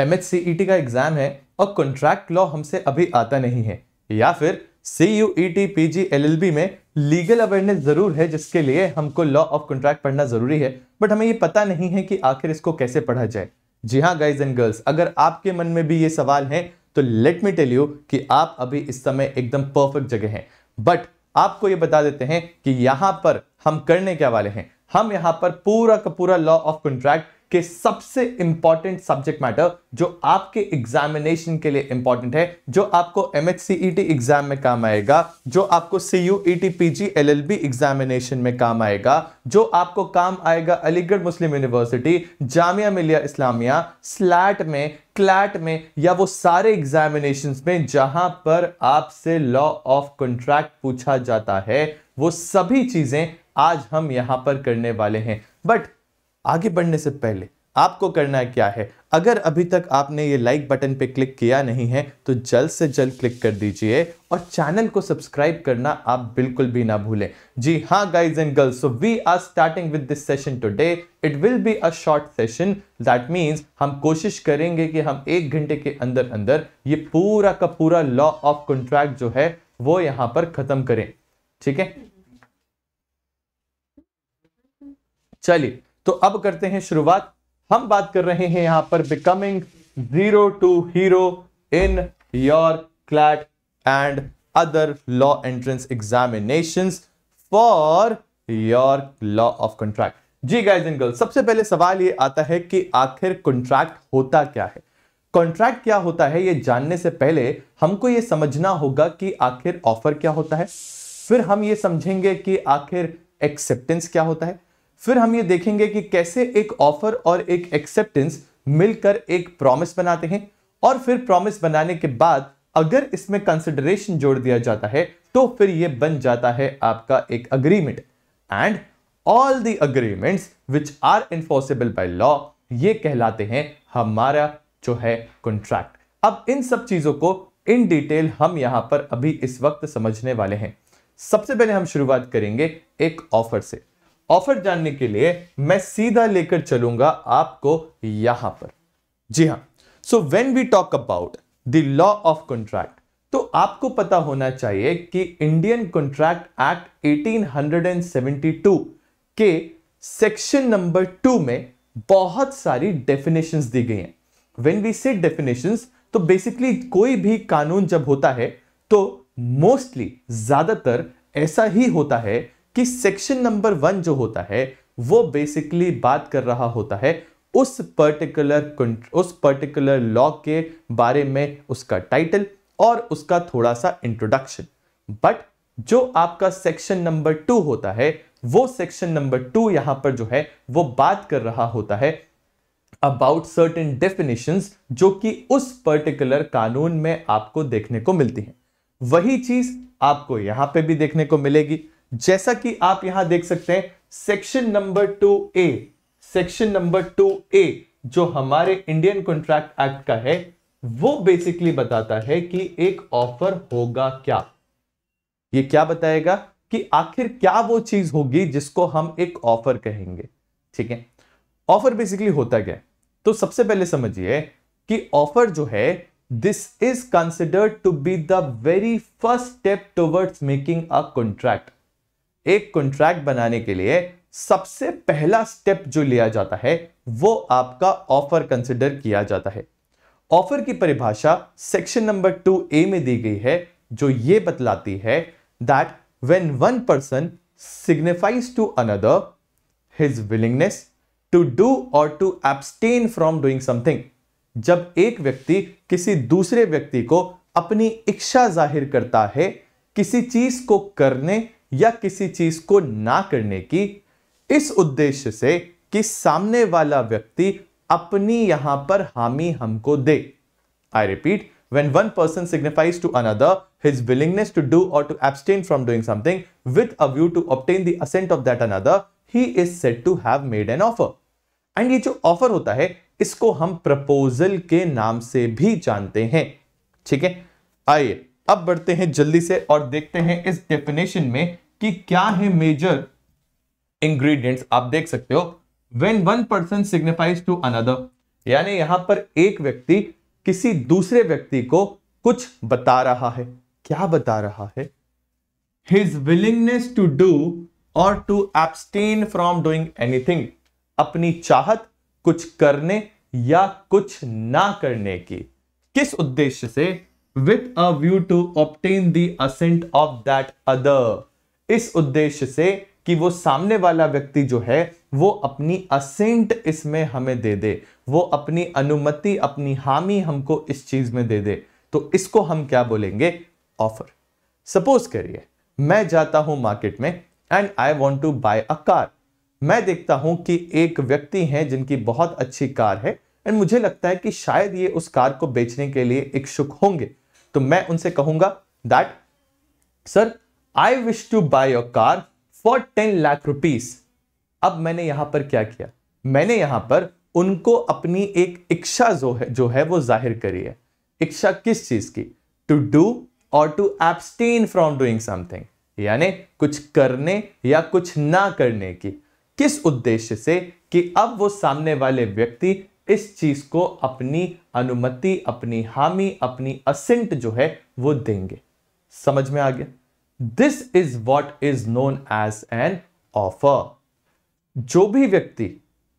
M H e का exam है और कॉन्ट्रैक्ट लॉ हमसे अभी आता नहीं है या फिर C U E T P G L L B में लीगल अवेयरनेस ज़रूर है जिसके लिए हमको लॉ ऑफ कॉन्ट्रैक्ट पढ़ना ज़रूरी है बट हमें ये पता नहीं है कि आखिर इसको कैसे पढ़ा जाए जी हाँ गाइज एंड गर्ल्स अगर आपके मन में भी ये सवाल है तो लेट मी टेल यू कि आप अभी इस समय एकदम परफेक्ट जगह हैं बट आपको ये बता देते हैं कि यहाँ पर हम करने क्या वाले हैं हम यहाँ पर पूरा का पूरा लॉ ऑफ कॉन्ट्रैक्ट के सबसे इंपॉर्टेंट सब्जेक्ट मैटर जो आपके एग्जामिनेशन के लिए इंपॉर्टेंट है जो आपको एम एग्जाम e में काम आएगा जो आपको C U E T P G L L B examination में काम आएगा जो आपको काम आएगा अलीगढ़ मुस्लिम यूनिवर्सिटी जामिया मिलिया इस्लामिया स्लैट में क्लैट में या वो सारे एग्जामिनेशन में जहां पर आपसे लॉ ऑफ कॉन्ट्रैक्ट पूछा जाता है वो सभी चीजें आज हम यहां पर करने वाले हैं बट आगे बढ़ने से पहले आपको करना क्या है अगर अभी तक आपने ये लाइक बटन पे क्लिक किया नहीं है तो जल्द से जल्द क्लिक कर दीजिए और चैनल को सब्सक्राइब करना आप बिल्कुल भी ना भूलें जी हाँ guys and girls so we are starting with this session today it will be a short session that means हम कोशिश करेंगे कि हम एक घंटे के अंदर अंदर ये पूरा का पूरा लॉ ऑफ कॉन्ट्रैक्ट जो है वो यहाँ पर खत्म करें ठीक है चलिए तो अब करते हैं शुरुआत हम बात कर रहे हैं यहां पर becoming zero to hero in your CLAT and other law entrance examination for your law of contract जी गाइज एंड गर्ल्स सबसे पहले सवाल ये आता है कि आखिर कॉन्ट्रैक्ट होता क्या है कॉन्ट्रैक्ट क्या होता है ये जानने से पहले हमको ये समझना होगा कि आखिर ऑफर क्या होता है फिर हम ये समझेंगे कि आखिर एक्सेप्टेंस क्या होता है फिर हम ये देखेंगे कि कैसे एक ऑफर और एक एक्सेप्टेंस मिलकर एक प्रॉमिस बनाते हैं और फिर प्रॉमिस बनाने के बाद अगर इसमें कंसिडरेशन जोड़ दिया जाता है तो फिर ये बन जाता है आपका एक agreement and all the agreements which are enforceable by law ये कहलाते हैं हमारा जो है कॉन्ट्रैक्ट अब इन सब चीजों को इन डिटेल हम यहां पर अभी इस वक्त समझने वाले हैं सबसे पहले हम शुरुआत करेंगे एक ऑफर से ऑफर जानने के लिए मैं सीधा लेकर चलूंगा आपको यहां पर जी हां so when we talk about the law of contract तो आपको पता होना चाहिए कि इंडियन कॉन्ट्रैक्ट एक्ट 1872 के सेक्शन नंबर टू में बहुत सारी डेफिनेशंस दी गई हैं व्हेन वी से डेफिनेशंस तो बेसिकली कोई भी कानून जब होता है तो मोस्टली ज्यादातर ऐसा ही होता है कि सेक्शन नंबर वन जो होता है वो बेसिकली बात कर रहा होता है उस पर्टिकुलर उस पर्टिकुलर लॉ के बारे में उसका टाइटल और उसका थोड़ा सा इंट्रोडक्शन बट जो आपका सेक्शन नंबर टू होता है वो सेक्शन नंबर टू यहां पर जो है वो बात कर रहा होता है अबाउट सर्टेन डेफिनेशन जो कि उस पर्टिकुलर कानून में आपको देखने को मिलती हैं वही चीज आपको यहां पे भी देखने को मिलेगी जैसा कि आप यहां देख सकते हैं section number two A section number two A जो हमारे इंडियन कॉन्ट्रैक्ट एक्ट का है वो बेसिकली बताता है कि एक ऑफर होगा क्या ये क्या बताएगा कि आखिर क्या वो चीज होगी जिसको हम एक ऑफर कहेंगे ठीक है ऑफर बेसिकली होता क्या तो सबसे पहले समझिए कि ऑफर जो है this is considered to be the very first step towards making a contract एक कॉन्ट्रैक्ट बनाने के लिए सबसे पहला स्टेप जो लिया जाता है वो आपका ऑफर कंसिडर किया जाता है ऑफर की परिभाषा सेक्शन नंबर टू ए में दी गई है जो ये बतलाती है that when one person signifies to another his willingness to do और to abstain from doing something जब एक व्यक्ति किसी दूसरे व्यक्ति को अपनी इच्छा जाहिर करता है किसी चीज को करने या किसी चीज को ना करने की इस उद्देश्य से कि सामने वाला व्यक्ति अपनी यहां पर हामी हमको दे I repeat when one person signifies to another his willingness to do और to abstain from doing something with a view to obtain assent of that another he is said to have made an offer and ये जो offer होता है इसको हम proposal के नाम से भी जानते हैं ठीक है आइए अब बढ़ते हैं जल्दी से और देखते हैं इस डेफिनेशन में कि क्या है मेजर इंग्रेडिएंट्स आप देख सकते हो when one person signifies to another यानी यहां पर एक व्यक्ति किसी दूसरे व्यक्ति को कुछ बता रहा है क्या बता रहा है हिज विलिंगनेस टू डू और to abstain from doing anything अपनी चाहत कुछ करने या कुछ ना करने की किस उद्देश्य से with a view to obtain the assent of that other इस उद्देश्य से कि वो सामने वाला व्यक्ति जो है वो अपनी असेंट इसमें हमें दे दे वो अपनी अनुमति अपनी हामी हमको इस चीज में दे दे तो इसको हम क्या बोलेंगे ऑफर सपोज करिए मैं जाता हूं मार्केट में and I want to buy a car मैं देखता हूं कि एक व्यक्ति है जिनकी बहुत अच्छी कार है एंड मुझे लगता है कि शायद ये उस कार को बेचने के लिए इच्छुक होंगे तो मैं उनसे कहूंगा that sir I wish to buy car for ten lakh rupees अब मैंने यहां पर क्या किया मैंने यहां पर उनको अपनी एक इच्छा जो है जो है वो जाहिर करी है इच्छा किस चीज की टू डू और to abstain from doing something यानी कुछ करने या कुछ ना करने की किस उद्देश्य से कि अब वो सामने वाले व्यक्ति इस चीज़ को अपनी अनुमति अपनी हामी अपनी असेंट जो है वो देंगे समझ में आ गया this is what is known as an offer जो भी व्यक्ति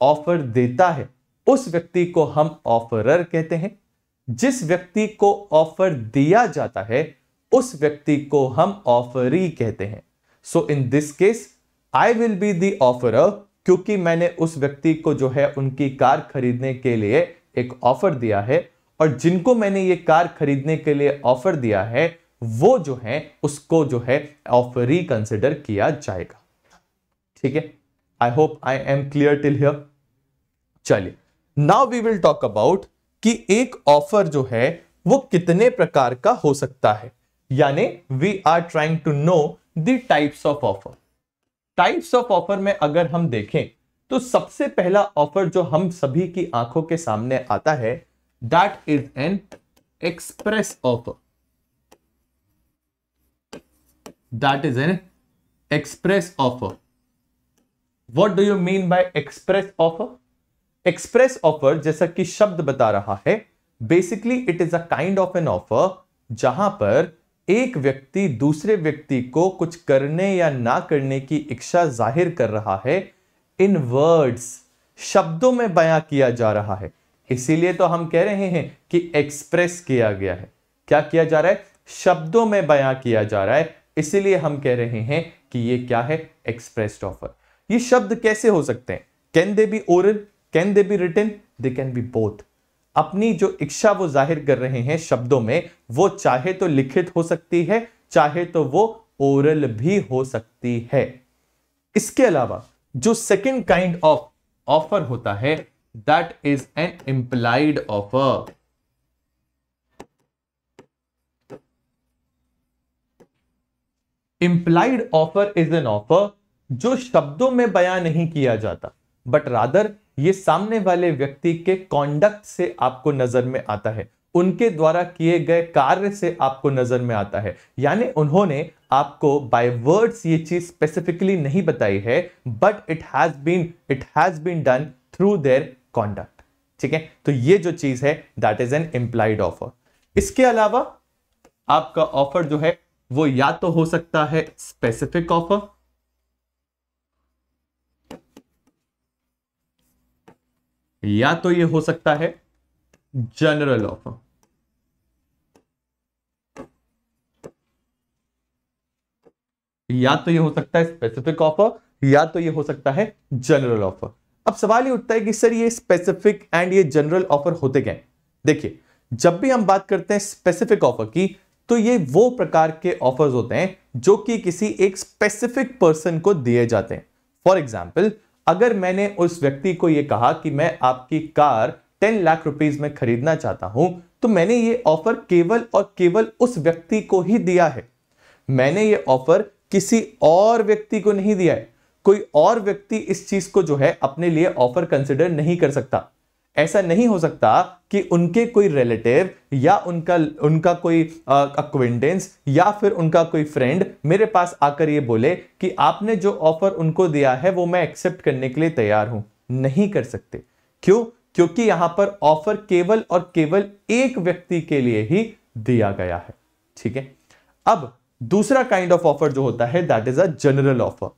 ऑफर देता है उस व्यक्ति को हम ऑफरर कहते हैं जिस व्यक्ति को ऑफर दिया जाता है उस व्यक्ति को हम ऑफरी कहते हैं so in this case I will be the क्योंकि मैंने उस व्यक्ति को जो है उनकी कार खरीदने के लिए एक ऑफर दिया है और जिनको मैंने ये कार खरीदने के लिए ऑफर दिया है वो जो है उसको जो है ऑफर रिकंसिडर किया जाएगा ठीक है I hope I am clear till here चलिए now we will talk about कि एक ऑफर जो है वो कितने प्रकार का हो सकता है यानी we are trying to know the types of offer types of offer में अगर हम देखें तो सबसे पहला ऑफर जो हम सभी की आंखों के सामने आता है that is an express offer that is an express offer what do you mean by express offer express offer जैसा कि शब्द बता रहा है basically it is a kind of an offer जहां पर एक व्यक्ति दूसरे व्यक्ति को कुछ करने या ना करने की इच्छा जाहिर कर रहा है इन वर्ड्स शब्दों में बयां किया जा रहा है इसीलिए तो हम कह रहे हैं कि एक्सप्रेस किया गया है क्या किया जा रहा है शब्दों में बयां किया जा रहा है इसीलिए हम कह रहे हैं कि ये क्या है एक्सप्रेस्ड ऑफर ये शब्द कैसे हो सकते हैं can they be oral can they be return they can be both अपनी जो इच्छा वो जाहिर कर रहे हैं शब्दों में वो चाहे तो लिखित हो सकती है चाहे तो वो ओरल भी हो सकती है इसके अलावा जो सेकेंड काइंड ऑफ ऑफर होता है that is an implied offer implied offer is an offer जो शब्दों में बयान नहीं किया जाता बट रादर ये सामने वाले व्यक्ति के कॉन्डक्ट से आपको नजर में आता है उनके द्वारा किए गए कार्य से आपको नजर में आता है यानी उन्होंने आपको बाय वर्ड्स ये चीज स्पेसिफिकली नहीं बताई है but it has been it has been done through their conduct ठीक है तो ये जो चीज है that is an implied offer इसके अलावा आपका ऑफर जो है वो या तो हो सकता है स्पेसिफिक ऑफर या तो ये हो सकता है जनरल ऑफर या तो ये हो सकता है स्पेसिफिक ऑफर या तो ये हो सकता है जनरल ऑफर अब सवाल ये उठता है कि सर ये स्पेसिफिक एंड ये जनरल ऑफर होते क्या देखिए जब भी हम बात करते हैं स्पेसिफिक ऑफर की तो ये वो प्रकार के ऑफर्स होते हैं जो कि किसी एक स्पेसिफिक पर्सन को दिए जाते हैं फॉर एग्जाम्पल अगर मैंने उस व्यक्ति को यह कहा कि मैं आपकी कार टेन लाख रुपीज में खरीदना चाहता हूं तो मैंने ये ऑफर केवल और केवल उस व्यक्ति को ही दिया है मैंने ये ऑफर किसी और व्यक्ति को नहीं दिया है कोई और व्यक्ति इस चीज को जो है अपने लिए ऑफर कंसिडर नहीं कर सकता ऐसा नहीं हो सकता कि उनके कोई रिलेटिव या उनका उनका कोई अक्वेंटेंस या फिर उनका कोई फ्रेंड मेरे पास आकर ये बोले कि आपने जो ऑफर उनको दिया है वो मैं एक्सेप्ट करने के लिए तैयार हूं नहीं कर सकते क्यों क्योंकि यहां पर ऑफर केवल और केवल एक व्यक्ति के लिए ही दिया गया है ठीक है अब दूसरा काइंड ऑफ ऑफर जो होता है that is a general offer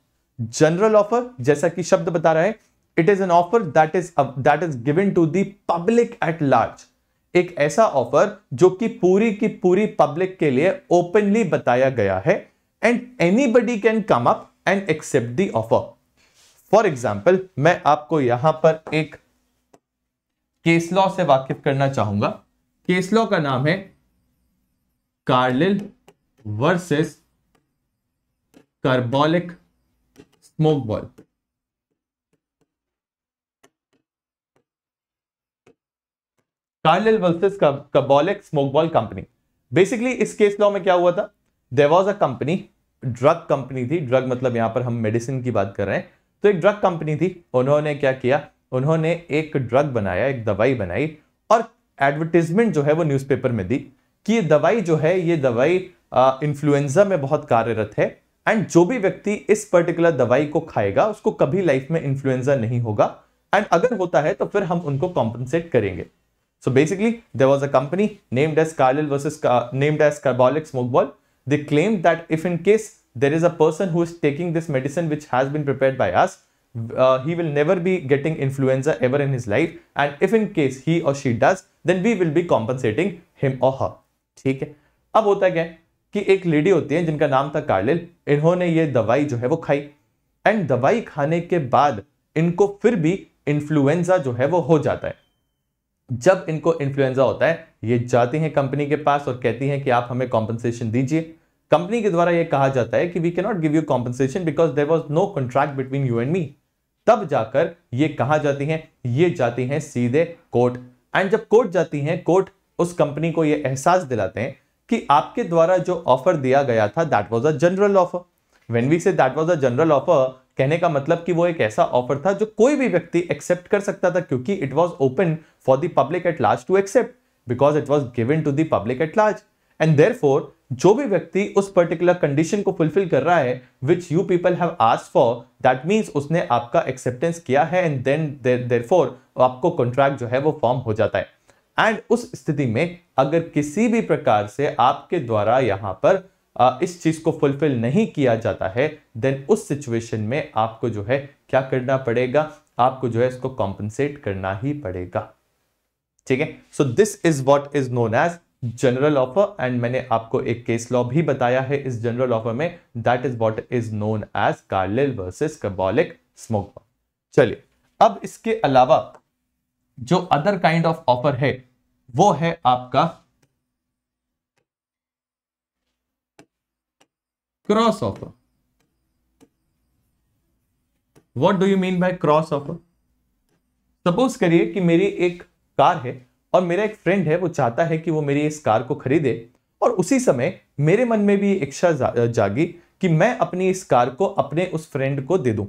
general offer जैसा कि शब्द बता रहा है it is an offer that is that is given to the public at large एक ऐसा ऑफर जो कि पूरी की पूरी पब्लिक के लिए ओपनली बताया गया है and anybody can come up and accept the offer for example मैं आपको यहां पर एक केस लॉ से वाकिफ करना चाहूंगा केस लॉ का नाम है Carlill versus Carbolic Smoke Ball Carlill versus Carbolic Smoke Ball Company basically इस केस लॉ में क्या हुआ था was a company drug company थी ड्रग मतलब यहाँ पर हम मेडिसिन की बात कर रहे हैं तो एक ड्रग कंपनी थी उन्होंने क्या किया उन्होंने एक ड्रग बनाया एक दवाई बनाई और एडवर्टीजमेंट जो है वो न्यूज़पेपर में दी कि ये दवाई जो है ये दवाई इन्फ्लुएंजा में बहुत कार्यरत है एंड जो भी व्यक्ति इस पर्टिकुलर दवाई को खाएगा उसको कभी लाइफ में इन्फ्लुएंजा नहीं होगा एंड अगर होता है तो फिर हम उनको कॉम्पनसेट करेंगे So basically, there was a company named as Carlyle versus uh, named as Carbolic smoke ball They claimed that if in case there is a person who is taking this medicine which has been prepared by us, uh, he will never be getting influenza ever in his life. And if in case he or she does, then we will be compensating him or her. ठीक है अब होता क्या है कि एक lady होती है जिनका नाम था कार्लिल इन्होंने ये दवाई जो है वो खाई एंड दवाई खाने के बाद इनको फिर भी इन्फ्लुएंजा जो है वो हो जाता है जब इनको इन्फ्लुएंजा होता है ये जाती हैं कंपनी के पास और कहती हैं कि आप हमें कॉम्पनसेशन दीजिए कंपनी के द्वारा यह कहा जाता है कि we cannot give you compensation because there was no contract between you and me तब जाकर ये कहा जाती हैं ये जाती हैं सीधे कोर्ट एंड जब कोर्ट जाती हैं कोर्ट उस कंपनी को ये एहसास दिलाते हैं कि आपके द्वारा जो ऑफर दिया गया था that was a general offer when we say that was a general offer कहने का मतलब कि वो एक ऐसा ऑफर था जो कोई भी व्यक्ति एक्सेप्ट कर सकता था क्योंकि it was open for the public at large to accept because it was given to the public at large and therefore जो भी व्यक्ति उस पर्टिकुलर कंडीशन को फुलफिल कर रहा है which you people have ask for that means उसने आपका एक्सेप्टेंस किया है एंड देन देर फोर आपको कॉन्ट्रैक्ट जो है वो फॉर्म हो जाता है एंड उस स्थिति में अगर किसी भी प्रकार से आपके द्वारा यहाँ पर इस चीज़ को फुलफिल नहीं किया जाता है देन उस सिचुएशन में आपको जो है क्या करना पड़ेगा आपको जो है इसको कॉम्पनसेट करना ही पड़ेगा ठीक है so this is what is known as general offer and मैंने आपको एक केस लॉ भी बताया है इस जनरल ऑफर में that is what is known as Carlill versus Carbolic Smoke चलिए अब इसके अलावा जो अदर काइंड ऑफ ऑफर है वो है आपका cross offer what do you mean by cross offer suppose करिए कि मेरी एक कार है और मेरा एक फ्रेंड है वो चाहता है कि वो मेरी इस कार को खरीदे और उसी समय मेरे मन में भी इच्छा जा, जागी कि मैं अपनी इस कार को अपने उस फ्रेंड को दे दूं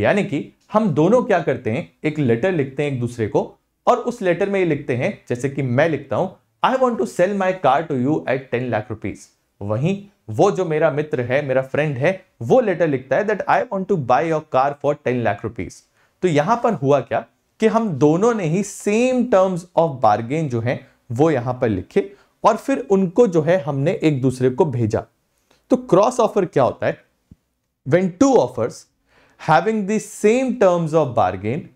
यानी कि हम दोनों क्या करते हैं एक लेटर लिखते हैं एक दूसरे को और उस लेटर में ये लिखते हैं जैसे कि मैं लिखता हूं I want to sell my car to you at ten lakh rupees वहीं वो जो मेरा मित्र है मेरा फ्रेंड है वो लेटर लिखता है that I want to buy your car for ten lakh rupees तो यहां पर हुआ क्या कि हम दोनों ने ही सेम टर्म्स ऑफ बार्गेन जो है वो यहां पर लिखे और फिर उनको जो है हमने एक दूसरे को भेजा तो क्रॉस ऑफर क्या होता है when two offers having the same terms of bargain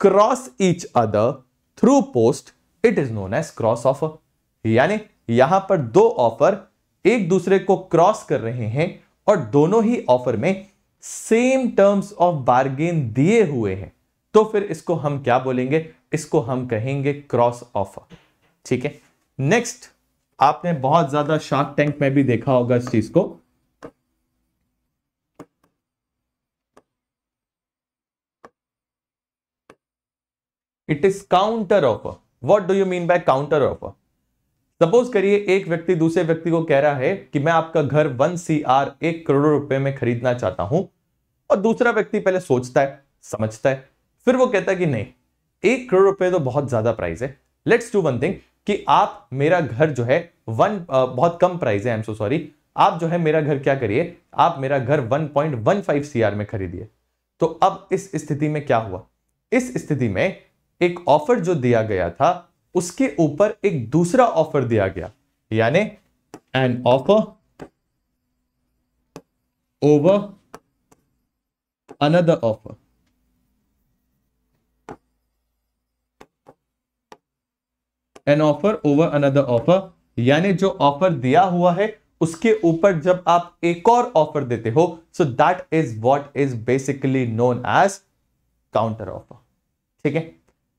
cross each other through post it is known as cross offer यानी यहां पर दो ऑफर एक दूसरे को क्रॉस कर रहे हैं और दोनों ही ऑफर में सेम टर्म्स ऑफ बार्गेन दिए हुए हैं तो फिर इसको हम क्या बोलेंगे इसको हम कहेंगे क्रॉस ऑफर ठीक है नेक्स्ट आपने बहुत ज्यादा शार्क टैंक में भी देखा होगा इस चीज को it is counter offer what do you mean by counter offer suppose करिए एक व्यक्ति दूसरे व्यक्ति को कह रहा है कि मैं आपका घर वन सी आर एक करोड़ रुपए में खरीदना चाहता हूं और दूसरा व्यक्ति पहले सोचता है समझता है फिर वो कहता है कि नहीं एक करोड़ रुपए तो बहुत ज्यादा प्राइस है लेट्स डू वन थिंग कि आप मेरा घर जो है वन बहुत कम प्राइस है आई एम सो सॉरी आप जो है मेरा घर क्या करिए आप मेरा घर 1.15 आर में खरीदिए तो अब इस स्थिति में क्या हुआ इस स्थिति में एक ऑफर जो दिया गया था उसके ऊपर एक दूसरा ऑफर दिया गया यानी an offer over another offer an offer over another offer यानी जो ऑफर दिया हुआ है उसके ऊपर जब आप एक और ऑफर देते हो so that is what is basically known as counter offer ठीक है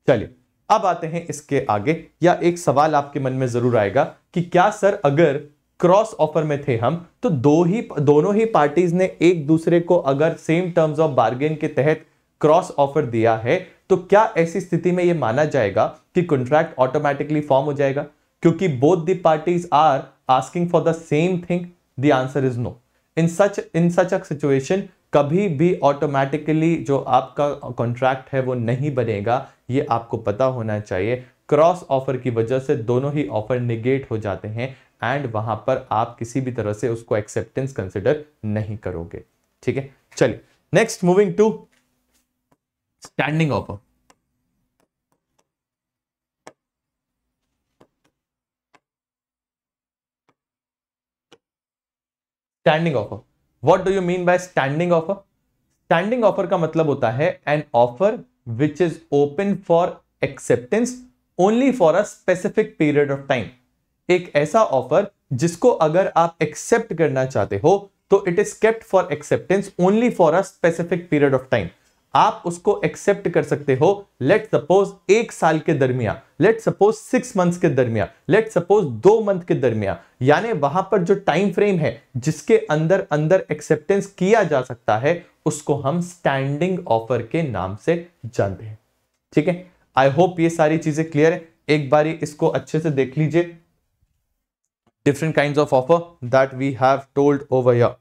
चलिए अब आते हैं इसके आगे या एक सवाल आपके मन में जरूर आएगा कि क्या सर अगर क्रॉस ऑफर में थे हम तो दो ही दोनों ही पार्टीज ने एक दूसरे को अगर सेम टर्म्स ऑफ बार्गेन के तहत क्रॉस ऑफर दिया है तो क्या ऐसी स्थिति में यह माना जाएगा कि कॉन्ट्रैक्ट ऑटोमेटिकली फॉर्म हो जाएगा क्योंकि both the parties are asking for the same thing the answer is no in such in such a situation कभी भी ऑटोमेटिकली जो आपका कॉन्ट्रैक्ट है वो नहीं बनेगा ये आपको पता होना चाहिए क्रॉस ऑफर की वजह से दोनों ही ऑफर निगेट हो जाते हैं एंड वहां पर आप किसी भी तरह से उसको एक्सेप्टेंस कंसिडर नहीं करोगे ठीक है चलिए next moving to standing offer standing offer what do you mean by standing offer standing offer का मतलब होता है an offer which is open for acceptance only for a specific period of time एक ऐसा ऑफर जिसको अगर आप accept करना चाहते हो तो it is kept for acceptance only for a specific period of time आप उसको एक्सेप्ट कर सकते हो लेट सपोज एक साल के दरमियान लेट सपोज सिक्स मंथ्स के दरमियान लेट सपोज दो मंथ के दरमियान यानी वहां पर जो टाइम फ्रेम है जिसके अंदर अंदर एक्सेप्टेंस किया जा सकता है उसको हम स्टैंडिंग ऑफर के नाम से जानते हैं ठीक है आई होप ये सारी चीजें क्लियर है एक बार इसको अच्छे से देख लीजिए different kind of offer that we have told over here.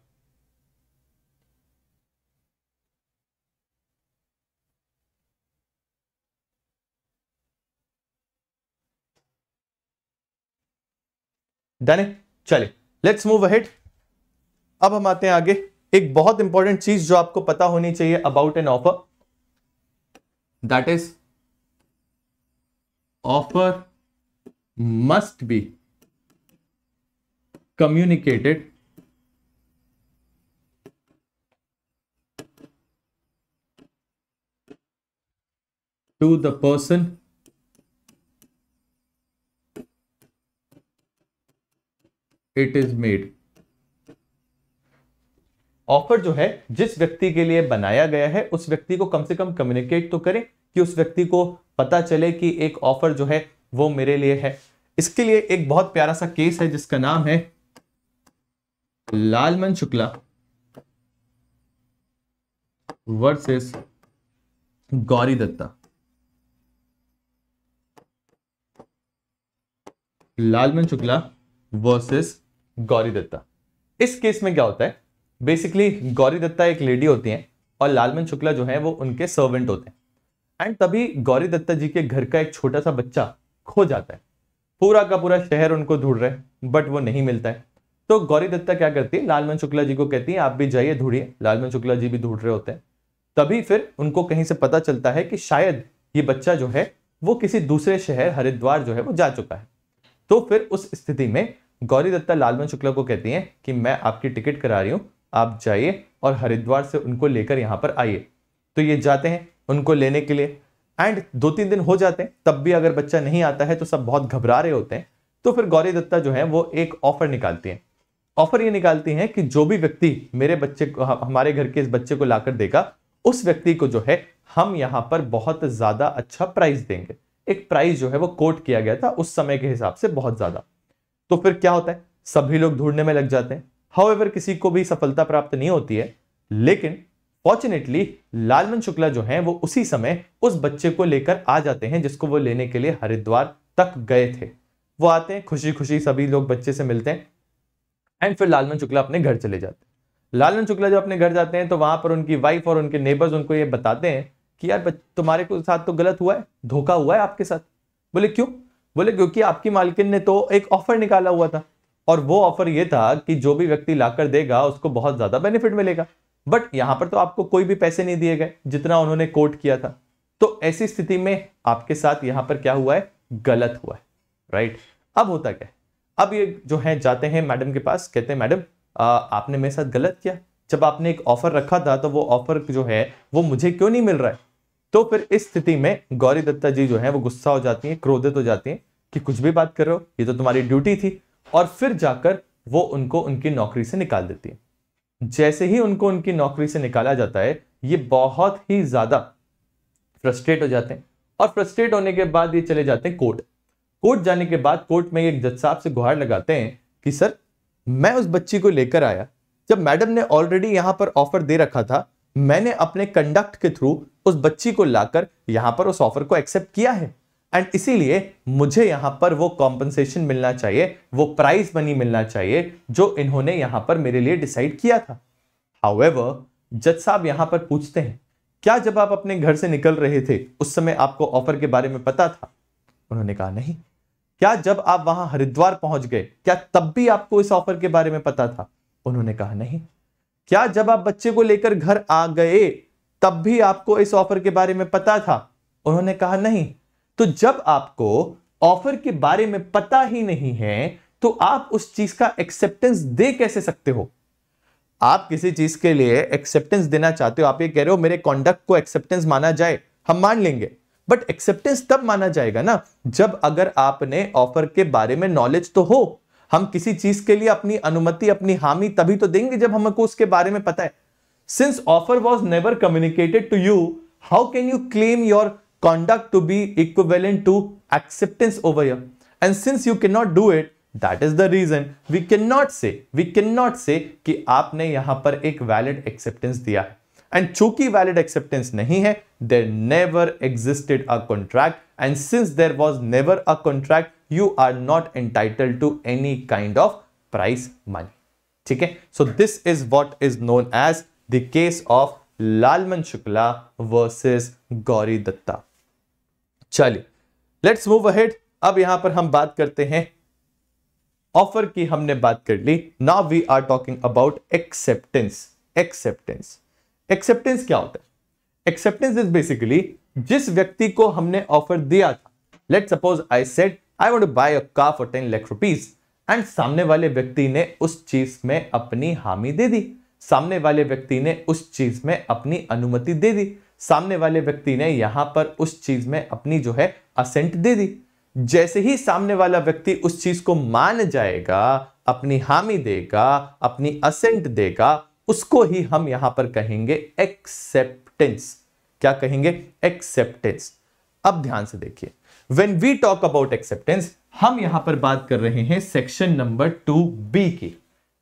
Done है चले लेट्स मूव अहेड अब हम आते हैं आगे एक बहुत इंपॉर्टेंट चीज जो आपको पता होनी चाहिए about an offer that is offer must be communicated to the person it is made offer जो है जिस व्यक्ति के लिए बनाया गया है उस व्यक्ति को कम से कम कम्युनिकेट तो करें कि उस व्यक्ति को पता चले कि एक ऑफर जो है वो मेरे लिए है इसके लिए एक बहुत प्यारा सा केस है जिसका नाम है लालमन शुक्ला वर्सेस गौरी दत्ता लालमन शुक्ला वर्सेस गौरी दत्ता इस केस में क्या होता है बेसिकली गौरी दत्ता एक लेडी होती है और लालमन शुक्ला जो है वो उनके सर्वेंट होते हैं एंड तभी गौरी दत्ता जी के घर का एक छोटा सा बच्चा खो जाता है पूरा का पूरा शहर उनको ढूंढ रहे बट वो नहीं मिलता है तो गौरी दत्ता क्या करती है लालमन शुक्ला जी को कहती है आप भी जाइए ढूंढिए लालमन शुक्ला जी भी ढूंढ रहे होते हैं तभी फिर उनको कहीं से पता चलता है कि शायद ये बच्चा जो है वो किसी दूसरे शहर हरिद्वार जो है वो जा चुका है तो फिर उस स्थिति में गौरी दत्ता लालवन शुक्ला को कहती हैं कि मैं आपकी टिकट करा रही हूँ आप जाइए और हरिद्वार से उनको लेकर यहाँ पर आइए तो ये जाते हैं उनको लेने के लिए एंड दो तीन दिन हो जाते हैं तब भी अगर बच्चा नहीं आता है तो सब बहुत घबरा रहे होते हैं तो फिर गौरी दत्ता जो है वो एक ऑफर निकालती हैं ऑफर ये निकालती हैं कि जो भी व्यक्ति मेरे बच्चे को हमारे घर के इस बच्चे को लाकर देगा उस व्यक्ति को जो है हम यहाँ पर बहुत ज़्यादा अच्छा प्राइस देंगे एक प्राइस जो है वो कोट किया गया था उस समय के हिसाब से बहुत ज़्यादा तो फिर क्या होता है सभी लोग ढूंढने में लग जाते हैं हाउ किसी को भी सफलता प्राप्त नहीं होती है लेकिन फॉर्चुनेटली लालमन शुक्ला जो है वो उसी समय उस बच्चे को लेकर आ जाते हैं जिसको वो लेने के लिए हरिद्वार तक गए थे वो आते हैं खुशी खुशी सभी लोग बच्चे से मिलते हैं एंड फिर लालमन शुक्ला अपने घर चले जाते हैं लालमन शुक्ला जब अपने घर जाते हैं तो वहां पर उनकी वाइफ और उनके नेबर्स उनको ये बताते हैं कि यार तुम्हारे साथ तो गलत हुआ है धोखा हुआ है आपके साथ बोले क्यों बोले क्योंकि आपकी मालकिन ने तो एक ऑफर निकाला हुआ था और वो ऑफर ये था कि जो भी व्यक्ति लाकर देगा उसको बहुत ज्यादा बेनिफिट मिलेगा बट यहाँ पर तो आपको कोई भी पैसे नहीं दिए गए जितना उन्होंने कोट किया था तो ऐसी स्थिति में आपके साथ यहाँ पर क्या हुआ है गलत हुआ है राइट अब होता क्या है अब ये जो है जाते हैं मैडम के पास कहते हैं मैडम आपने मेरे साथ गलत किया जब आपने एक ऑफर रखा था तो वो ऑफर जो है वो मुझे क्यों नहीं मिल रहा है तो फिर इस स्थिति में गौरी दत्ता जी जो है वो गुस्सा हो जाती है क्रोधित हो जाती है कि कुछ भी बात कर रहे हो ये तो तुम्हारी ड्यूटी थी और फिर जाकर वो उनको उनकी नौकरी से निकाल देती है जैसे ही उनको उनकी नौकरी से निकाला जाता है ये बहुत ही ज्यादा फ्रस्ट्रेट हो जाते हैं और फ्रस्ट्रेट होने के बाद ये चले जाते हैं कोर्ट कोर्ट जाने के बाद कोर्ट में एक जज साहब से गुहार लगाते हैं कि सर मैं उस बच्ची को लेकर आया जब मैडम ने ऑलरेडी यहाँ पर ऑफर दे रखा था मैंने अपने कंडक्ट के थ्रू उस बच्ची को लाकर यहां पर उस ऑफर को एक्सेप्ट किया है एंड इसीलिए मुझे यहां पर वो कॉम्पनसेशन मिलना चाहिए वो प्राइज मनी मिलना चाहिए जो इन्होंने यहां पर मेरे लिए डिसाइड किया था हाउएवर जज साहब यहां पर पूछते हैं क्या जब आप अपने घर से निकल रहे थे उस समय आपको ऑफर के बारे में पता था उन्होंने कहा नहीं क्या जब आप वहां हरिद्वार पहुंच गए क्या तब भी आपको इस ऑफर के बारे में पता था उन्होंने कहा नहीं क्या जब आप बच्चे को लेकर घर आ गए तब भी आपको इस ऑफर के बारे में पता था उन्होंने कहा नहीं तो जब आपको ऑफर के बारे में पता ही नहीं है तो आप उस चीज का एक्सेप्टेंस दे कैसे सकते हो आप किसी चीज के लिए एक्सेप्टेंस देना चाहते हो आप ये कह रहे हो मेरे कॉन्डक्ट को एक्सेप्टेंस माना जाए हम मान लेंगे बट एक्सेप्टेंस तब माना जाएगा ना जब अगर आपने ऑफर के बारे में नॉलेज तो हो हम किसी चीज के लिए अपनी अनुमति अपनी हामी तभी तो देंगे जब हमको उसके बारे में पता है since offer was never communicated to you how can you claim your conduct to be equivalent to acceptance over here and since you can not do it that is the reason we can not say we can not say कि आपने यहां पर एक valid acceptance दिया है and चूंकि valid acceptance नहीं है there never existed a contract and since there was never a contract you are not entitle to any kind of prize money ठीक है so this is what is known as the case of Lalman Shukla versus Gauri Datta चलिए let's move ahead अब यहां पर हम बात करते हैं ऑफर की हमने बात कर ली ना we are talking about acceptance acceptance acceptance क्या होता है एक्सेप्टेंस इज बेसिकली जिस व्यक्ति को हमने ऑफर दिया था let suppose I said I want buy a car for ten lakh rupees and सामने वाले व्यक्ति ने उस चीज में अपनी हामी दे दी सामने वाले व्यक्ति ने उस चीज में अपनी अनुमति दे दी सामने वाले व्यक्ति ने यहां पर उस चीज में अपनी जो है असेंट दे दी जैसे ही सामने वाला व्यक्ति उस चीज को मान जाएगा अपनी हामी देगा अपनी असेंट देगा उसको ही हम यहां पर कहेंगे एक्सेप्टेंस क्या कहेंगे एक्सेप्टेंस अब ध्यान से देखिए when we talk about acceptance हम यहां पर बात कर रहे हैं सेक्शन नंबर टू बी की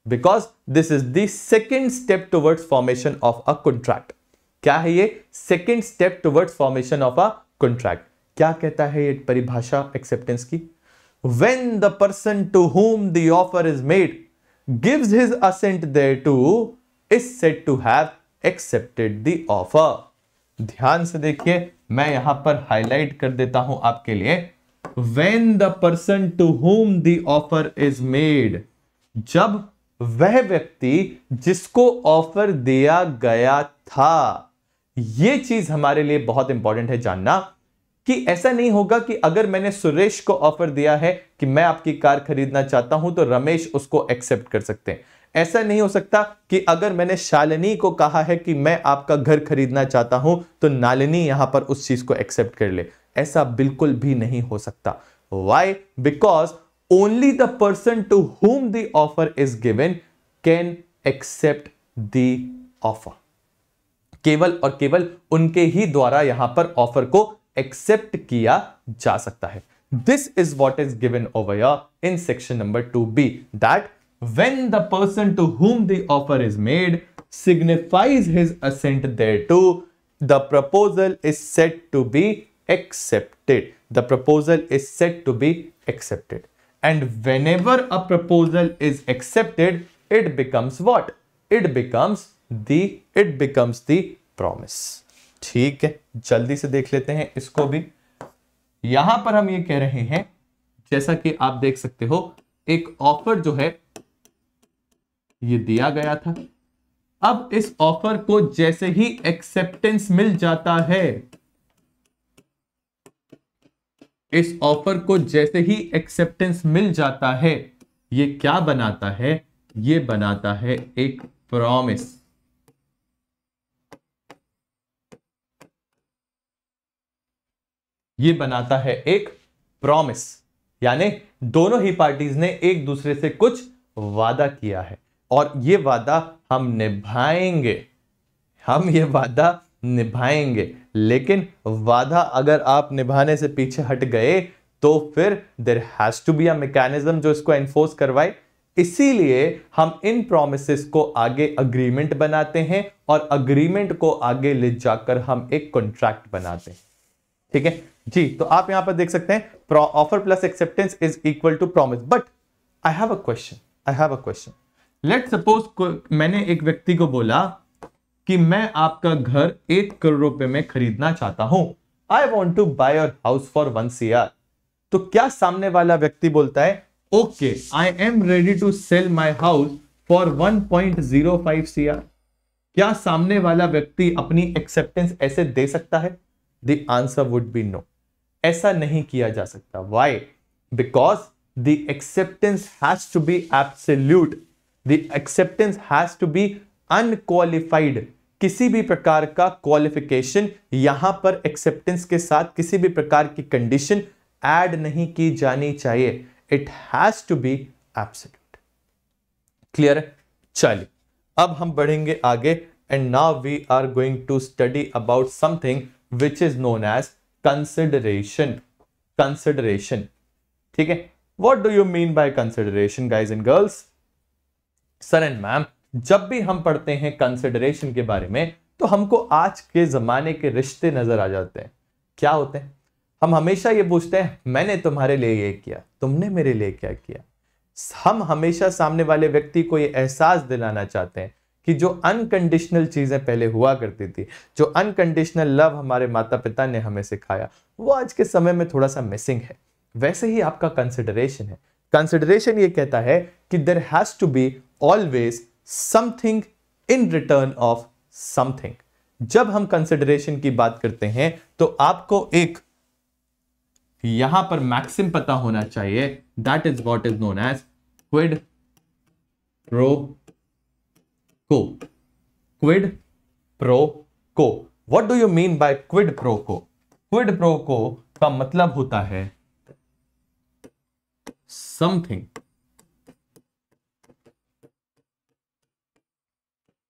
because this is the second step towards formation of a contract क्या है ये second step towards formation of a contract क्या कहता है ये परिभाषा एक्सेप्टेंस की when the person to whom the offer is made give his assent दे टू is said to have accepted the offer ध्यान से देखिए मैं यहां पर हाईलाइट कर देता हूं आपके लिए when the person to whom the offer is made जब वह व्यक्ति जिसको ऑफर दिया गया था यह चीज हमारे लिए बहुत इंपॉर्टेंट है जानना कि ऐसा नहीं होगा कि अगर मैंने सुरेश को ऑफर दिया है कि मैं आपकी कार खरीदना चाहता हूं तो रमेश उसको एक्सेप्ट कर सकते हैं ऐसा नहीं हो सकता कि अगर मैंने शालिनी को कहा है कि मैं आपका घर खरीदना चाहता हूं तो नालिनी यहां पर उस चीज को एक्सेप्ट कर ले ऐसा बिल्कुल भी नहीं हो सकता why because only the person to whom the offer is given can accept the offer केवल और केवल उनके ही द्वारा यहां पर ऑफर को एक्सेप्ट किया जा सकता है this is what is given over in section number two B that when the person to whom the offer is made signifies his assent thereto, the proposal is said to be accepted. The proposal is said to be accepted. And whenever a proposal is accepted, it becomes what? It becomes the it becomes the promise. ठीक है जल्दी से देख लेते हैं इसको भी यहां पर हम ये कह रहे हैं जैसा कि आप देख सकते हो एक ऑफर जो है ये दिया गया था अब इस ऑफर को जैसे ही एक्सेप्टेंस मिल जाता है इस ऑफर को जैसे ही एक्सेप्टेंस मिल जाता है ये क्या बनाता है ये बनाता है एक प्रॉमिस ये बनाता है एक प्रॉमिस यानी दोनों ही पार्टीज ने एक दूसरे से कुछ वादा किया है और ये वादा हम निभाएंगे हम ये वादा निभाएंगे लेकिन वादा अगर आप निभाने से पीछे हट गए तो फिर there has to be a mechanism जो इसको एनफोर्स करवाए इसीलिए हम इन प्रोमिस को आगे अग्रीमेंट बनाते हैं और अग्रीमेंट को आगे ले जाकर हम एक कॉन्ट्रैक्ट बनाते हैं ठीक है जी तो आप यहां पर देख सकते हैं offer plus acceptance is equal to promise but I have a question I have a question let suppose मैंने एक व्यक्ति को बोला कि मैं आपका घर एक करोड़ रुपए में खरीदना चाहता हूं I want to buy your house for one C R तो क्या सामने वाला व्यक्ति बोलता है okay I am ready to sell my house for one point zero C R क्या सामने वाला व्यक्ति अपनी एक्सेप्टेंस ऐसे दे सकता है the answer would be no ऐसा नहीं किया जा सकता why because the acceptance has to be absolute the acceptance has to be unqualified किसी भी प्रकार का क्वालिफिकेशन यहां पर एक्सेप्टेंस के साथ किसी भी प्रकार की कंडीशन ऐड नहीं की जानी चाहिए it has to be absolute clear चलिए अब हम बढ़ेंगे आगे and now we are going to study about something which is known as consideration consideration ठीक है what do you mean by consideration guys and girls sir and ma'am जब भी हम पढ़ते हैं कंसिडरेशन के बारे में तो हमको आज के ज़माने के रिश्ते नज़र आ जाते हैं क्या होते हैं हम हमेशा ये पूछते हैं मैंने तुम्हारे लिए ये किया तुमने मेरे लिए क्या किया हम हमेशा सामने वाले व्यक्ति को ये एहसास दिलाना चाहते हैं कि जो अनकंडीशनल चीज़ें पहले हुआ करती थी जो अनकंडीशनल लव हमारे माता पिता ने हमें सिखाया वो आज के समय में थोड़ा सा मिसिंग है वैसे ही आपका कंसिडरेशन है कंसिडरेशन ये कहता है कि there has to be always something in return of something जब हम कंसिडरेशन की बात करते हैं तो आपको एक यहां पर मैक्सिम पता होना चाहिए that is what is known as quid pro quo quid pro quo what do you mean by quid pro quo quid pro quo का मतलब होता है something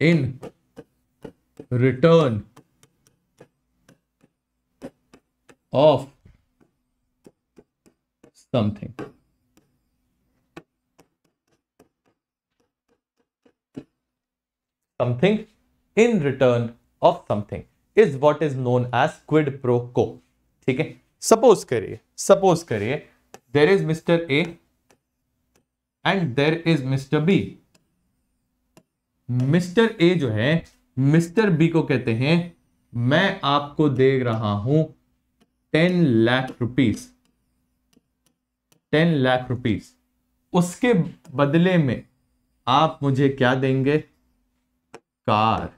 in return of something. Something in return of something is what is known as quid pro quo. ठीक है suppose करिए suppose करिए there is Mister A and there is Mister B Mister A जो है mister B को कहते हैं मैं आपको दे रहा हूं ten lakh rupees ten lakh rupees उसके बदले में आप मुझे क्या देंगे कार